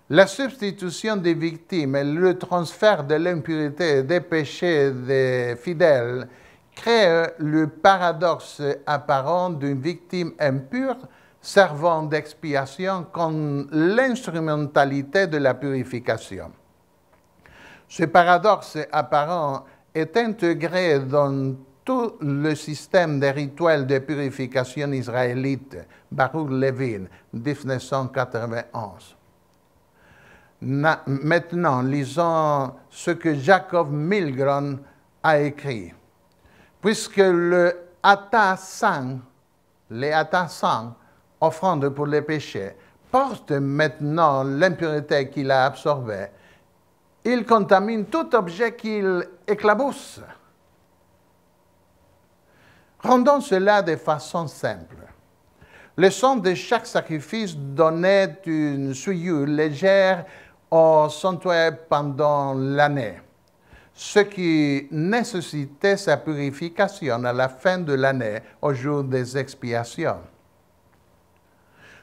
La substitution des victimes et le transfert de l'impurité des péchés des fidèles créent le paradoxe apparent d'une victime impure servant d'expiation comme l'instrumentalité de la purification. Ce paradoxe apparent est intégré dans tout le système des rituels de purification israélite, Baruch Levin, 1991. maintenant, lisons ce que Jacob Milgron a écrit. Puisque le atasang, les Atassan, offrande pour les péchés, porte maintenant l'impureté qu'il a absorbée, il contamine tout objet qu'il éclabousse. Rendons cela de façon simple. Le sang de chaque sacrifice donnait une souillure légère au sanctuaire pendant l'année, ce qui nécessitait sa purification à la fin de l'année, au jour des expiations.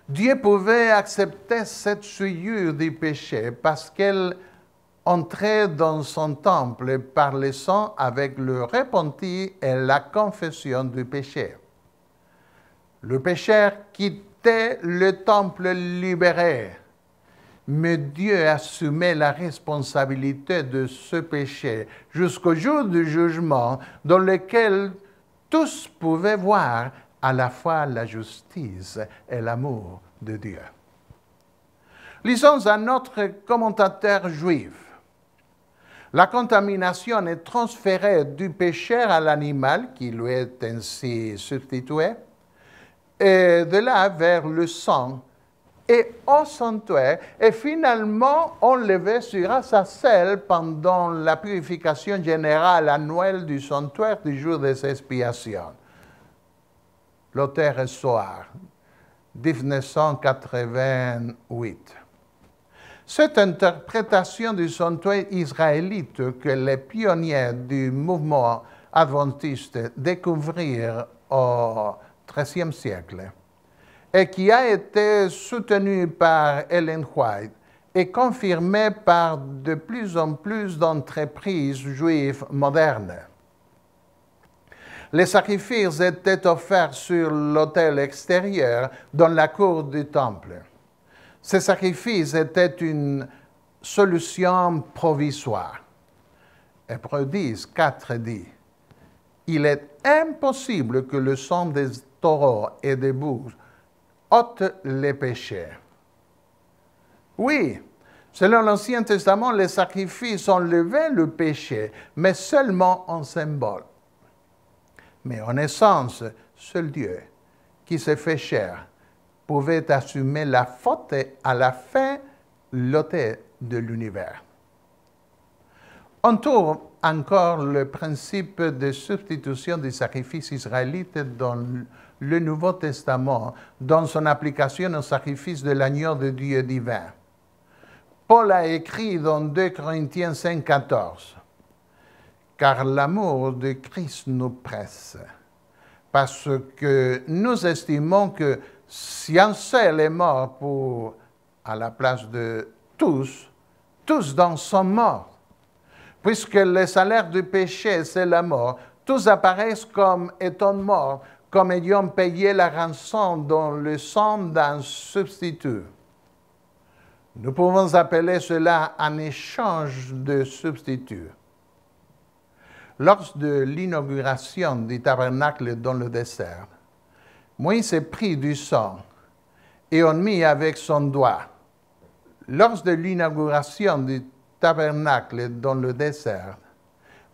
Dieu pouvait accepter cette souillure du péché parce qu'elle entrer dans son temple par le sang avec le repentir et la confession du péché. Le pécheur quittait le temple libéré, mais Dieu assumait la responsabilité de ce péché jusqu'au jour du jugement dans lequel tous pouvaient voir à la fois la justice et l'amour de Dieu. Lisons un autre commentateur juif la contamination est transférée du pécheur à l'animal qui lui est ainsi substitué, et de là vers le sang et au sanctuaire, et finalement enlevé sur sa selle pendant la purification générale annuelle du sanctuaire du jour des expiations. L'auteur est Soir, 1988. Cette interprétation du sanctuaire israélite que les pionniers du mouvement adventiste découvrirent au XIIIe siècle et qui a été soutenue par Ellen White est confirmée par de plus en plus d'entreprises juives modernes. Les sacrifices étaient offerts sur l'autel extérieur dans la cour du temple. Ces sacrifices étaient une solution provisoire. Hébreux 10, 4 dit, Il est impossible que le sang des taureaux et des boucs ôte les péchés. Oui, selon l'Ancien Testament, les sacrifices enlevaient le péché, mais seulement en symbole. Mais en essence, seul Dieu qui s'est fait chair pouvait assumer la faute à la fin l'auteur de l'univers. On trouve encore le principe de substitution des sacrifices israélites dans le Nouveau Testament, dans son application au sacrifice de l'agneau de Dieu divin. Paul a écrit dans 2 Corinthiens 5.14 « Car l'amour de Christ nous presse, parce que nous estimons que si un seul est mort pour, à la place de tous, tous dans sont morts. Puisque le salaire du péché, c'est la mort, tous apparaissent comme étant morts, comme ayant payé la rançon dans le sang d'un substitut. Nous pouvons appeler cela un échange de substituts. Lors de l'inauguration du tabernacle dans le désert, Moïse prit du sang et on mit avec son doigt. Lors de l'inauguration du tabernacle dans le désert,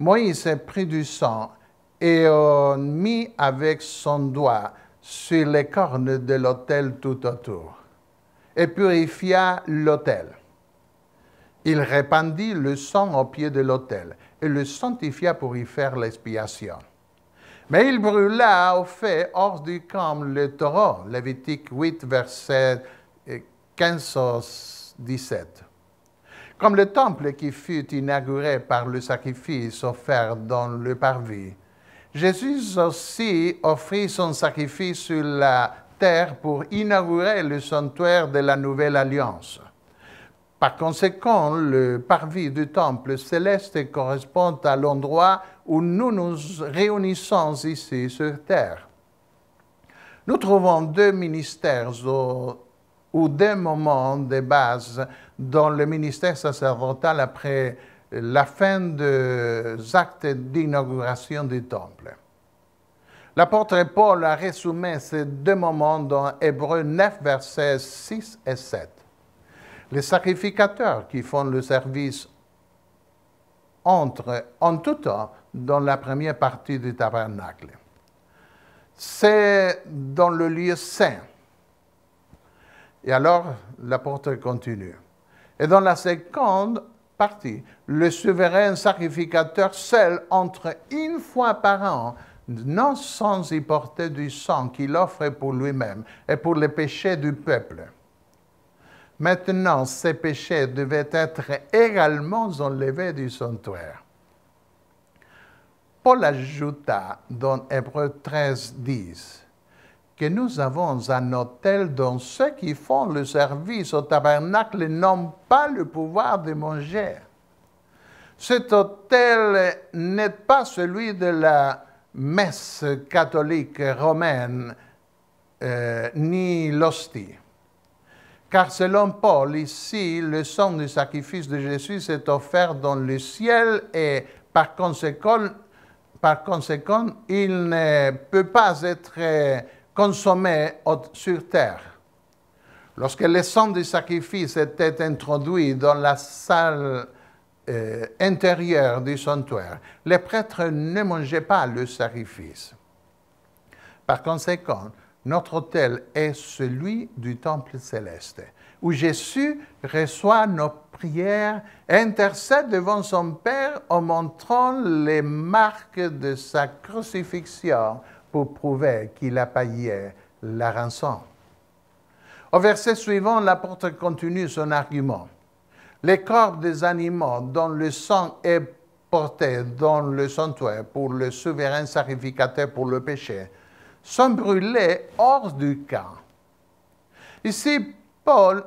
Moïse prit du sang et on mit avec son doigt sur les cornes de l'autel tout autour et purifia l'autel. Il répandit le sang au pied de l'autel et le sanctifia pour y faire l'expiation. Mais il brûla au fait hors du camp le taureau. Lévitique 8, verset 15, euh, 17. Comme le temple qui fut inauguré par le sacrifice offert dans le parvis, Jésus aussi offrit son sacrifice sur la terre pour inaugurer le sanctuaire de la nouvelle alliance. Par conséquent, le parvis du temple céleste correspond à l'endroit où nous nous réunissons ici sur Terre. Nous trouvons deux ministères ou deux moments de base dans le ministère sacerdotal après la fin des actes d'inauguration du temple. L'apôtre Paul a résumé ces deux moments dans Hébreu 9, versets 6 et 7. Les sacrificateurs qui font le service entrent en tout temps dans la première partie du tabernacle. C'est dans le lieu saint. Et alors, la porte continue. Et dans la seconde partie, le souverain sacrificateur seul entre une fois par an, non sans y porter du sang qu'il offre pour lui-même et pour les péchés du peuple. Maintenant, ces péchés devaient être également enlevés du sanctuaire. Paul ajouta dans Hébreu 13, 10 que nous avons un hôtel dont ceux qui font le service au tabernacle n'ont pas le pouvoir de manger. Cet hôtel n'est pas celui de la messe catholique romaine euh, ni l'hostie. Car selon Paul, ici, le sang du sacrifice de Jésus est offert dans le ciel et par conséquent, par conséquent, il ne peut pas être euh, consommé sur terre. Lorsque le sang du sacrifice était introduit dans la salle euh, intérieure du sanctuaire, les prêtres ne mangeaient pas le sacrifice. Par conséquent, notre hôtel est celui du temple céleste où Jésus reçoit nos prières, intercède devant son Père en montrant les marques de sa crucifixion pour prouver qu'il a payé la rançon. Au verset suivant, la porte continue son argument. Les corps des animaux dont le sang est porté dans le sanctuaire pour le souverain sacrificateur pour le péché sont brûlés hors du camp. Ici, Paul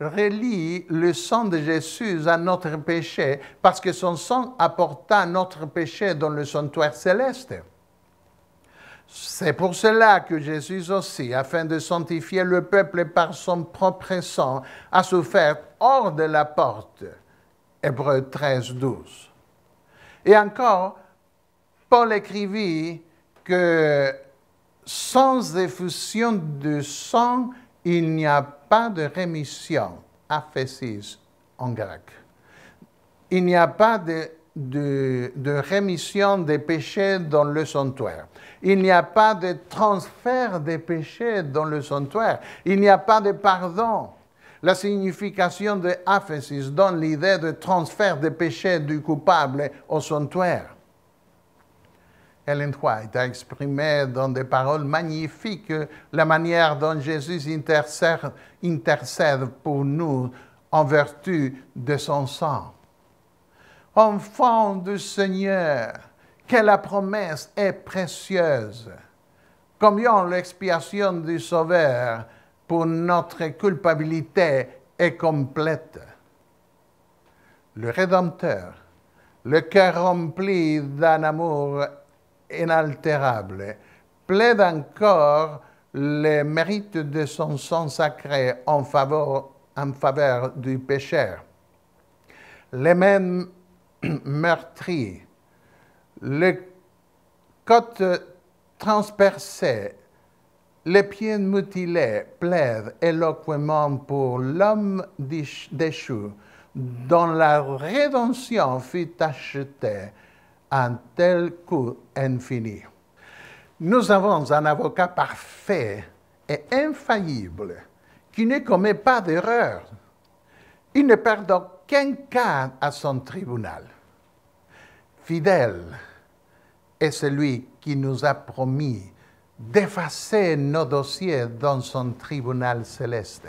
relie le sang de Jésus à notre péché parce que son sang apporta notre péché dans le sanctuaire céleste. C'est pour cela que Jésus aussi, afin de sanctifier le peuple par son propre sang, a souffert hors de la porte. Hébreu 13, 12. Et encore, Paul écrivit que sans effusion de sang, il n'y a pas de rémission aphésis en grec. Il n'y a pas de, de, rémission des péchés dans le sanctuaire. Il n'y a pas de transfert des péchés dans le sanctuaire. Il n'y a pas de pardon. La signification de aphésis donne l'idée de transfert des péchés du coupable au sanctuaire. Ellen White a exprimé dans des paroles magnifiques la manière dont Jésus intercède, pour nous en vertu de son sang. Enfant du Seigneur, que la promesse est précieuse. Combien l'expiation du Sauveur pour notre culpabilité est complète. Le Rédempteur, le cœur rempli d'un amour inaltérable, plaide encore les mérites de son sang sacré en faveur, en faveur du pécheur. Les mêmes meurtris, les côtes transpercées, les pieds mutilés plaident éloquemment pour l'homme déchu dont la rédemption fut achetée un tel coût infini. Nous avons un avocat parfait et infaillible qui ne commet pas d'erreur. Il ne perd aucun cas à son tribunal. Fidèle est celui qui nous a promis d'effacer nos dossiers dans son tribunal céleste.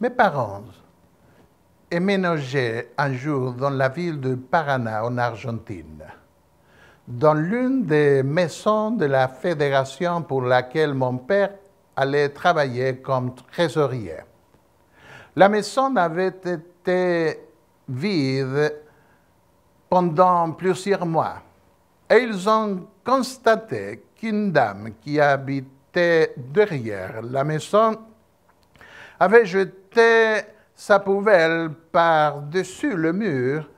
Mes parents ménager un jour dans la ville de Paraná, en Argentine. Dans l'une des maisons de la fédération pour laquelle mon père allait travailler comme trésorier. La maison avait été vide pendant plusieurs mois et ils ont constaté qu'une dame qui habitait derrière la maison avait jeté sa poubelle par-dessus le mur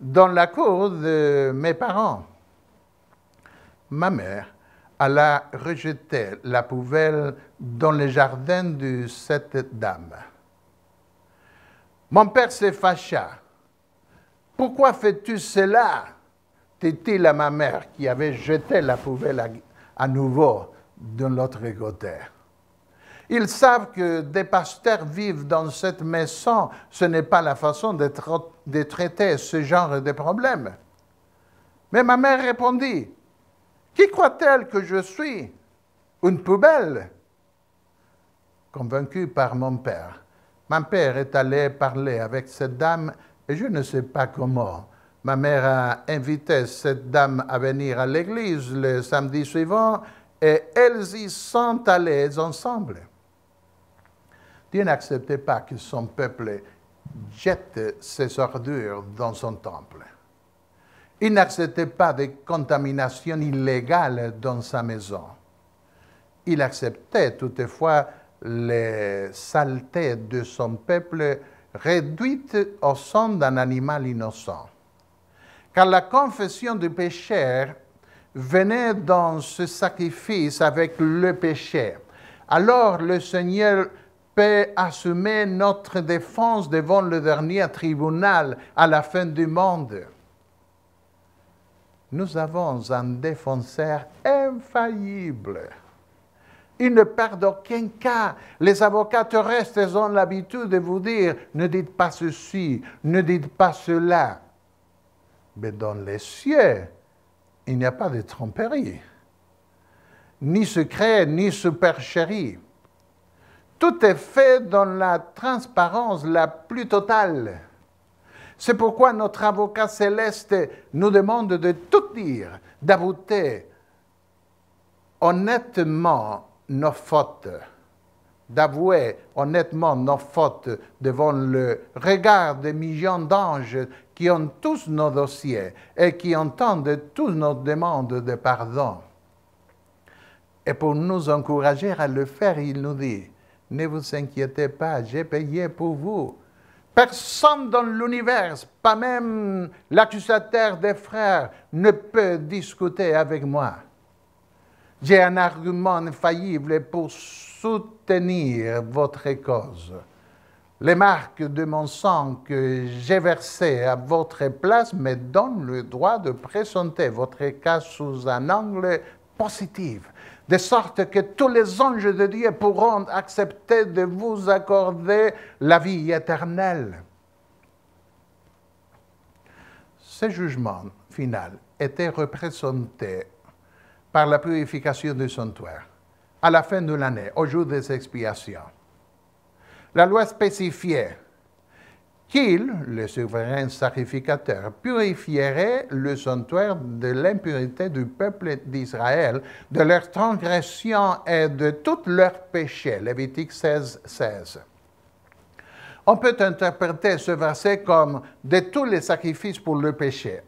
dans la cour de mes parents. Ma mère alla rejeter la poubelle dans le jardin de cette dame. Mon père se fâcha. Pourquoi fais-tu cela dit-il à ma mère qui avait jeté la poubelle à, nouveau dans l'autre côté. Ils savent que des pasteurs vivent dans cette maison. Ce n'est pas la façon de, de traiter ce genre de problème. Mais ma mère répondit, Qui croit-elle que je suis Une poubelle Convaincu par mon père, mon père est allé parler avec cette dame et je ne sais pas comment. Ma mère a invité cette dame à venir à l'église le samedi suivant et elles y sont allées ensemble. Dieu n'acceptait pas que son peuple jette ses ordures dans son temple. Il n'acceptait pas des contaminations illégales dans sa maison. Il acceptait toutefois les saletés de son peuple réduites au sang d'un animal innocent. Car la confession du pécheur venait dans ce sacrifice avec le péché. Alors le Seigneur peut assumer notre défense devant le dernier tribunal à la fin du monde. Nous avons un défenseur infaillible. Il ne perd aucun cas. Les avocats terrestres ont l'habitude de vous dire ne dites pas ceci, ne dites pas cela. Mais dans les cieux, il n'y a pas de tromperie, ni secret, ni supercherie. Tout est fait dans la transparence la plus totale. C'est pourquoi notre avocat céleste nous demande de tout dire, d'avouer honnêtement nos fautes, d'avouer honnêtement nos fautes devant le regard des millions d'anges qui ont tous nos dossiers et qui entendent toutes nos demandes de pardon. Et pour nous encourager à le faire, il nous dit, ne vous inquiétez pas, j'ai payé pour vous. Personne dans l'univers, pas même l'accusateur des frères, ne peut discuter avec moi. J'ai un argument infaillible pour soutenir votre cause. Les marques de mon sang que j'ai versées à votre place me donnent le droit de présenter votre cas sous un angle positif, de sorte que tous les anges de Dieu pourront accepter de vous accorder la vie éternelle. Ce jugement final était représenté par la purification du sanctuaire à la fin de l'année, au jour des expiations. La loi spécifiait qu'il le souverain sacrificateur purifierait le sanctuaire de l'impurité du peuple d'Israël, de leurs transgressions et de tous leurs péchés. Lévitique 16, 16. On peut interpréter ce verset comme de tous les sacrifices pour le péché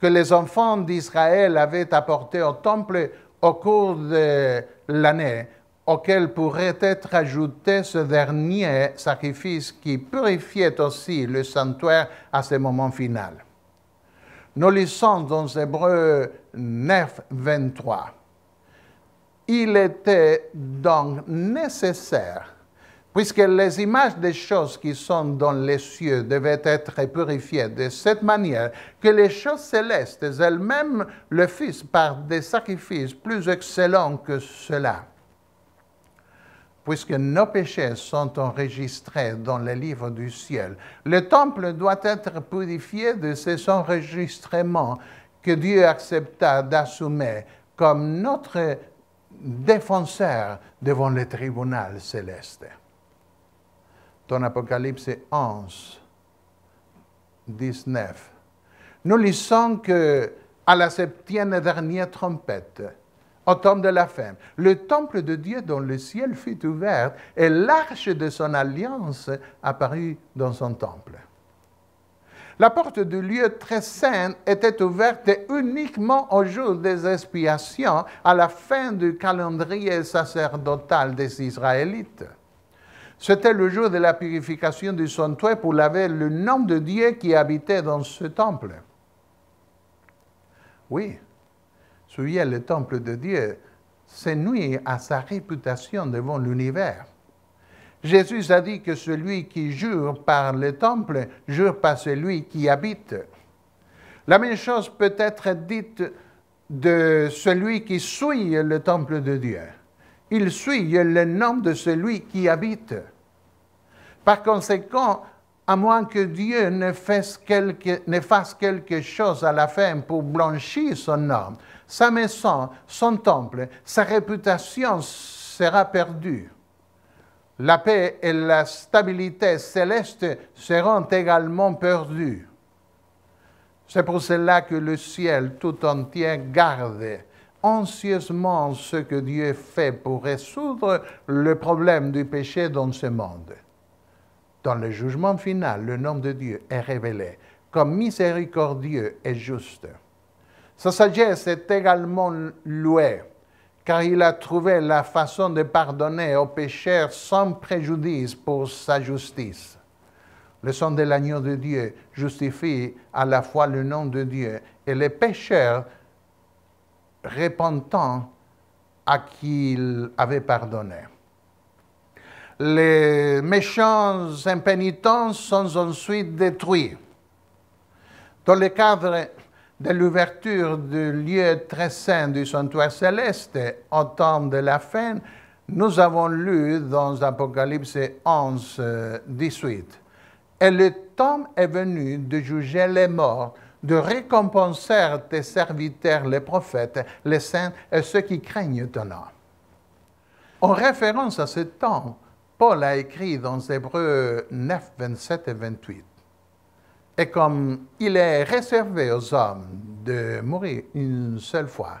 que les enfants d'Israël avaient apportés au temple au cours de l'année auquel pourrait être ajouté ce dernier sacrifice qui purifiait aussi le sanctuaire à ce moment final. Nous lisons dans Hébreu 9, 23. Il était donc nécessaire, puisque les images des choses qui sont dans les cieux devaient être purifiées de cette manière, que les choses célestes elles-mêmes le fissent par des sacrifices plus excellents que cela puisque nos péchés sont enregistrés dans le livre du ciel. Le temple doit être purifié de ces enregistrements que Dieu accepta d'assumer comme notre défenseur devant le tribunal céleste. Dans Apocalypse 11, 19, nous lisons que à la septième et dernière trompette, au temps de la fin. Le temple de Dieu dont le ciel fut ouvert et l'arche de son alliance apparut dans son temple. La porte du lieu très saint était ouverte uniquement au jour des expiations, à la fin du calendrier sacerdotal des Israélites. C'était le jour de la purification du sanctuaire pour laver le nom de Dieu qui habitait dans ce temple. Oui, souiller le temple de Dieu, c'est nuire à sa réputation devant l'univers. Jésus a dit que celui qui jure par le temple jure par celui qui habite. La même chose peut être dite de celui qui souille le temple de Dieu. Il souille le nom de celui qui habite. Par conséquent, à moins que Dieu ne fasse quelque, ne fasse quelque chose à la fin pour blanchir son nom, sa maison, son temple, sa réputation sera perdue. La paix et la stabilité céleste seront également perdues. C'est pour cela que le ciel tout entier garde anxieusement ce que Dieu fait pour résoudre le problème du péché dans ce monde. Dans le jugement final, le nom de Dieu est révélé comme miséricordieux et juste. Sa sagesse est également louée, car il a trouvé la façon de pardonner aux pécheurs sans préjudice pour sa justice. Le sang de l'agneau de Dieu justifie à la fois le nom de Dieu et les pécheurs repentants à qui il avait pardonné. Les méchants impénitents sont ensuite détruits. Dans le cadre de l'ouverture du lieu très saint du sanctuaire céleste au temps de la fin, nous avons lu dans Apocalypse 11, 18. Euh, et le temps est venu de juger les morts, de récompenser tes serviteurs, les prophètes, les saints et ceux qui craignent ton nom. En référence à ce temps, Paul a écrit dans Hébreux 9, 27 et 28. Et comme il est réservé aux hommes de mourir une seule fois,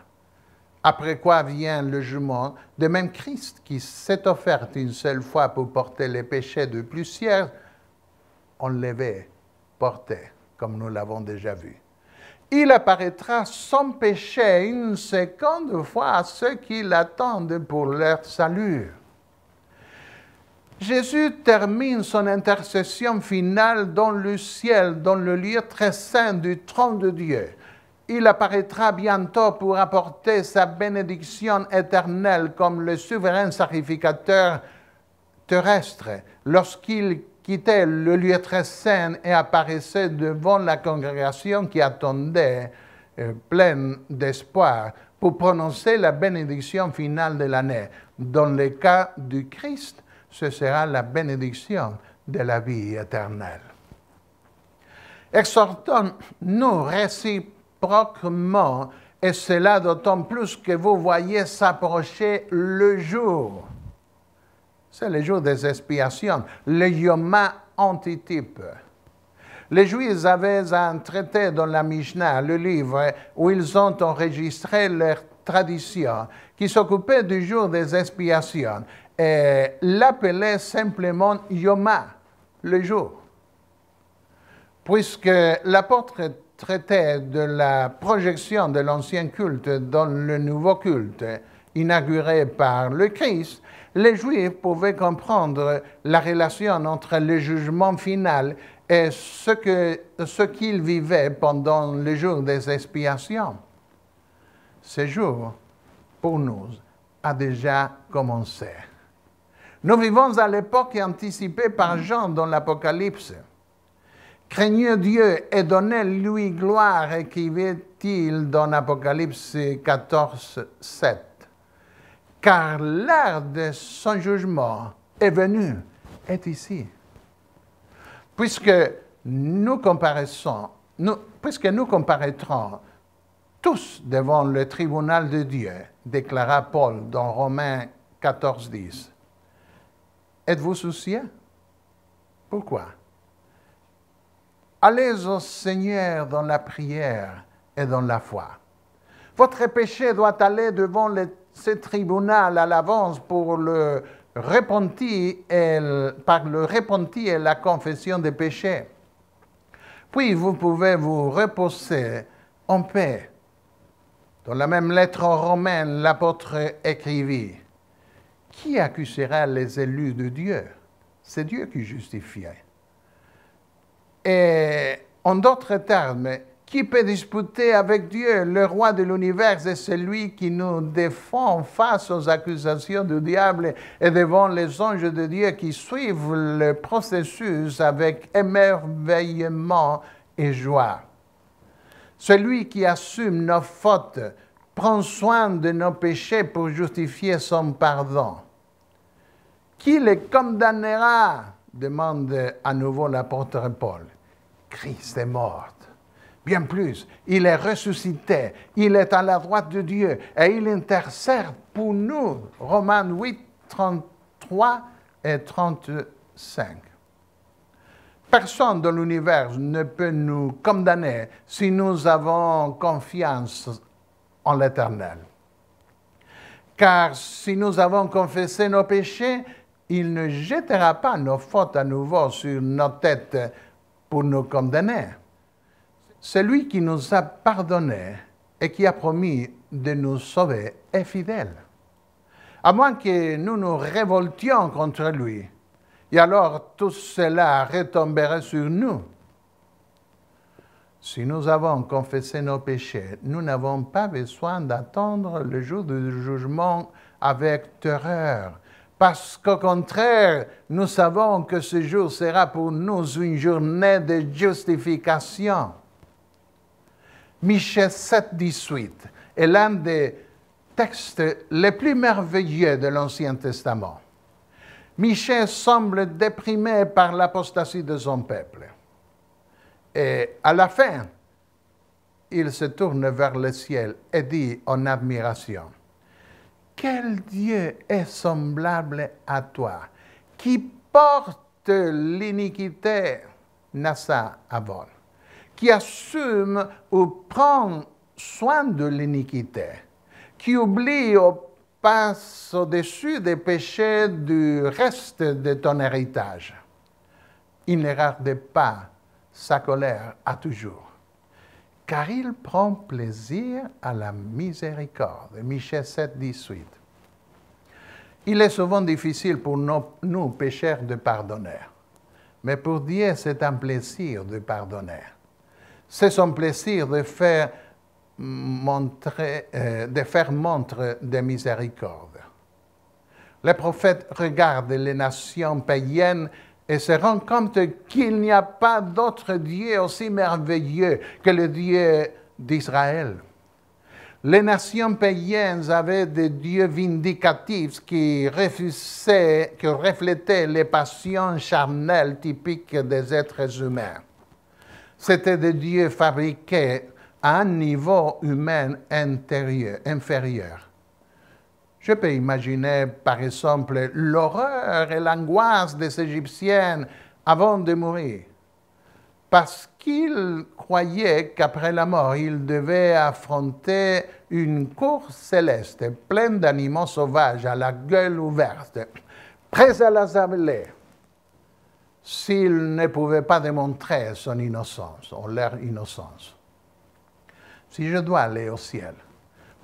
après quoi vient le jugement, de même Christ qui s'est offert une seule fois pour porter les péchés de plusieurs, on l'avait porté, comme nous l'avons déjà vu. Il apparaîtra sans péché une seconde fois à ceux qui l'attendent pour leur salut. Jésus termine son intercession finale dans le ciel, dans le lieu très saint du trône de Dieu. Il apparaîtra bientôt pour apporter sa bénédiction éternelle comme le souverain sacrificateur terrestre lorsqu'il quittait le lieu très saint et apparaissait devant la congrégation qui attendait, euh, pleine d'espoir, pour prononcer la bénédiction finale de l'année. Dans le cas du Christ, ce sera la bénédiction de la vie éternelle. Exhortons-nous réciproquement, et cela d'autant plus que vous voyez s'approcher le jour. C'est le jour des expiations, le Yom antitype. Les Juifs avaient un traité dans la Mishnah, le livre où ils ont enregistré leur tradition, qui s'occupait du jour des expiations et eh, l'appelait simplement Yoma, le jour, puisque l'apôtre traitait de la projection de l'ancien culte dans le nouveau culte inauguré par le Christ, les Juifs pouvaient comprendre la relation entre le jugement final et ce qu'ils vivaient pendant le jour des expiations. Ce jour, pour nous, a déjà commencé. Nous vivons à l'époque anticipée par Jean dans l'Apocalypse. Craignez Dieu et donnez-lui gloire, écrivait-il dans l'Apocalypse 14, 7. Car l'heure de son jugement est venue, est ici. Puisque nous comparaissons, puisque nous comparaîtrons tous devant le tribunal de Dieu, déclara Paul dans Romains 14, 10 Êtes-vous soucieux Pourquoi Allez au Seigneur dans la prière et dans la foi. Votre péché doit aller devant ce tribunal à l'avance pour le repentir par le repentir et la confession des péchés. Puis vous pouvez vous reposer en paix. Dans la même lettre aux Romains, l'apôtre écrivit qui accusera les élus de Dieu C'est Dieu qui justifie. Et en d'autres termes, qui peut disputer avec Dieu Le roi de l'univers et celui qui nous défend face aux accusations du diable et devant les anges de Dieu qui suivent le processus avec émerveillement et joie. Celui qui assume nos fautes prend soin de nos péchés pour justifier son pardon. Qui les condamnera demande à nouveau l'apôtre Paul. Christ est mort. Bien plus, il est ressuscité, il est à la droite de Dieu et il intercède pour nous. Romains 8, 33 et 35. Personne dans l'univers ne peut nous condamner si nous avons confiance en l'Éternel. Car si nous avons confessé nos péchés, il ne jettera pas nos fautes à nouveau sur nos têtes pour nous condamner. Celui qui nous a pardonnés et qui a promis de nous sauver est fidèle. À moins que nous nous révoltions contre lui, et alors tout cela retomberait sur nous. Si nous avons confessé nos péchés, nous n'avons pas besoin d'attendre le jour du jugement avec terreur, parce qu'au contraire, nous savons que ce jour sera pour nous une journée de justification. Michel 7, 18 est l'un des textes les plus merveilleux de l'Ancien Testament. Michel semble déprimé par l'apostasie de son peuple. Et à la fin, il se tourne vers le ciel et dit en admiration, Quel Dieu est semblable à toi, qui porte l'iniquité Nassa Avon, qui assume ou prend soin de l'iniquité, qui oublie ou passe au-dessus des péchés du reste de ton héritage. Il ne regarde pas sa colère à toujours, car il prend plaisir à la miséricorde. Michel 7, 18. Il est souvent difficile pour nous, pécheurs, de pardonner, mais pour Dieu, c'est un plaisir de pardonner. C'est son plaisir de faire euh, de faire montre de miséricorde. Les prophètes regardent les nations païennes et se rend compte qu'il n'y a pas d'autre Dieu aussi merveilleux que le Dieu d'Israël. Les nations païennes avaient des dieux vindicatifs qui, refusaient, reflétaient les passions charnelles typiques des êtres humains. C'étaient des dieux fabriqués à un niveau humain intérieur, inférieur. Je peux imaginer, par exemple, l'horreur et l'angoisse des Égyptiennes avant de mourir, parce qu'ils croyaient qu'après la mort, ils devaient affronter une cour céleste pleine d'animaux sauvages à la gueule ouverte, prêts à la sabler, s'ils ne pouvaient pas démontrer son innocence, ou leur innocence. Si je dois aller au ciel,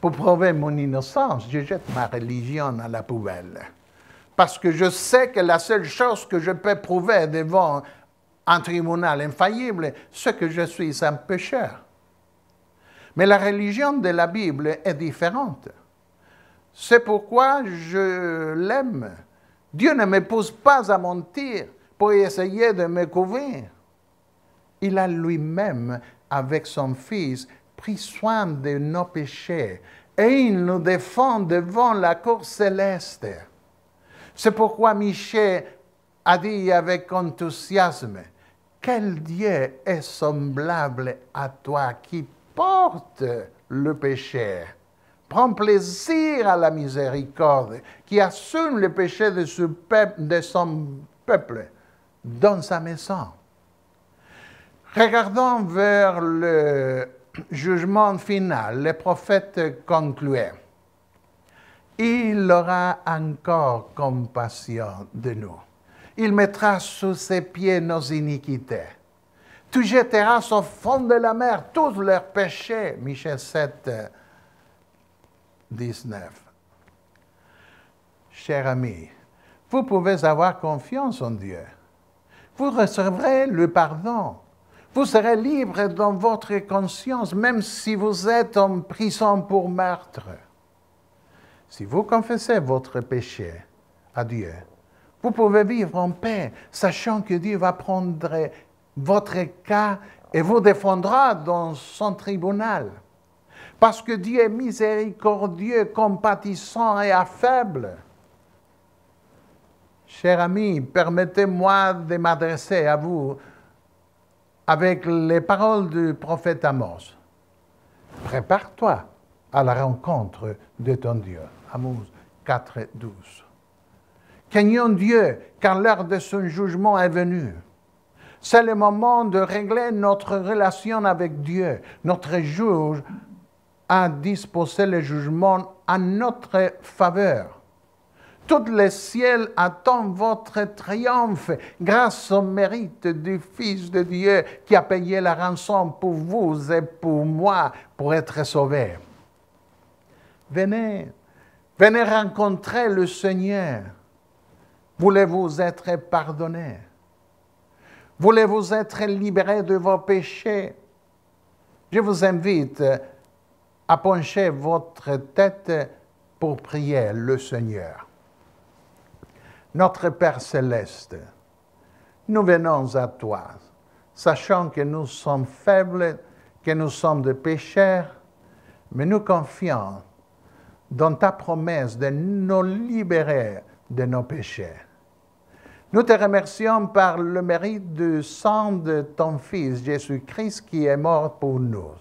pour prouver mon innocence, je jette ma religion à la poubelle. Parce que je sais que la seule chose que je peux prouver devant un tribunal infaillible, c'est que je suis un pécheur. Mais la religion de la Bible est différente. C'est pourquoi je l'aime. Dieu ne me pas à mentir pour essayer de me couvrir. Il a lui-même, avec son Fils, pris soin de nos péchés et il nous défend devant la cour céleste. C'est pourquoi Michel a dit avec enthousiasme, quel Dieu est semblable à toi qui porte le péché, prend plaisir à la miséricorde, qui assume le péché de son peuple, de son peuple dans sa maison. Regardons vers le jugement final, les prophètes concluaient. « il aura encore compassion de nous. Il mettra sous ses pieds nos iniquités. Tu jetteras au fond de la mer tous leurs péchés. Michel 7, 19. Cher ami, vous pouvez avoir confiance en Dieu. Vous recevrez le pardon vous serez libre dans votre conscience, même si vous êtes en prison pour meurtre. Si vous confessez votre péché à Dieu, vous pouvez vivre en paix, sachant que Dieu va prendre votre cas et vous défendra dans son tribunal. Parce que Dieu est miséricordieux, compatissant et affaible. Cher ami, permettez-moi de m'adresser à vous avec les paroles du prophète Amos. Prépare-toi à la rencontre de ton Dieu. Amos 4, 12. Dieu, car l'heure de son jugement est venue. C'est le moment de régler notre relation avec Dieu. Notre juge a disposé le jugement à notre faveur tout le ciel attend votre triomphe grâce au mérite du Fils de Dieu qui a payé la rançon pour vous et pour moi pour être sauvé. Venez, venez rencontrer le Seigneur. Voulez-vous être pardonné? Voulez-vous être libéré de vos péchés? Je vous invite à pencher votre tête pour prier le Seigneur. Notre Père céleste, nous venons à toi, sachant que nous sommes faibles, que nous sommes des pécheurs, mais nous confions dans ta promesse de nous libérer de nos péchés. Nous te remercions par le mérite du sang de ton Fils Jésus-Christ qui est mort pour nous.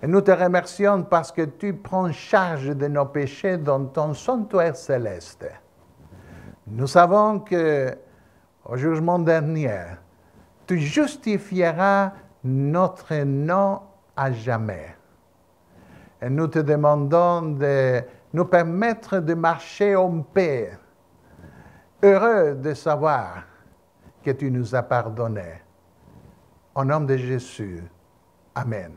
Et nous te remercions parce que tu prends charge de nos péchés dans ton sanctuaire céleste. Nous savons que au jugement dernier, tu justifieras notre nom à jamais. Et nous te demandons de nous permettre de marcher en paix, heureux de savoir que tu nous as pardonné. Au nom de Jésus. Amen.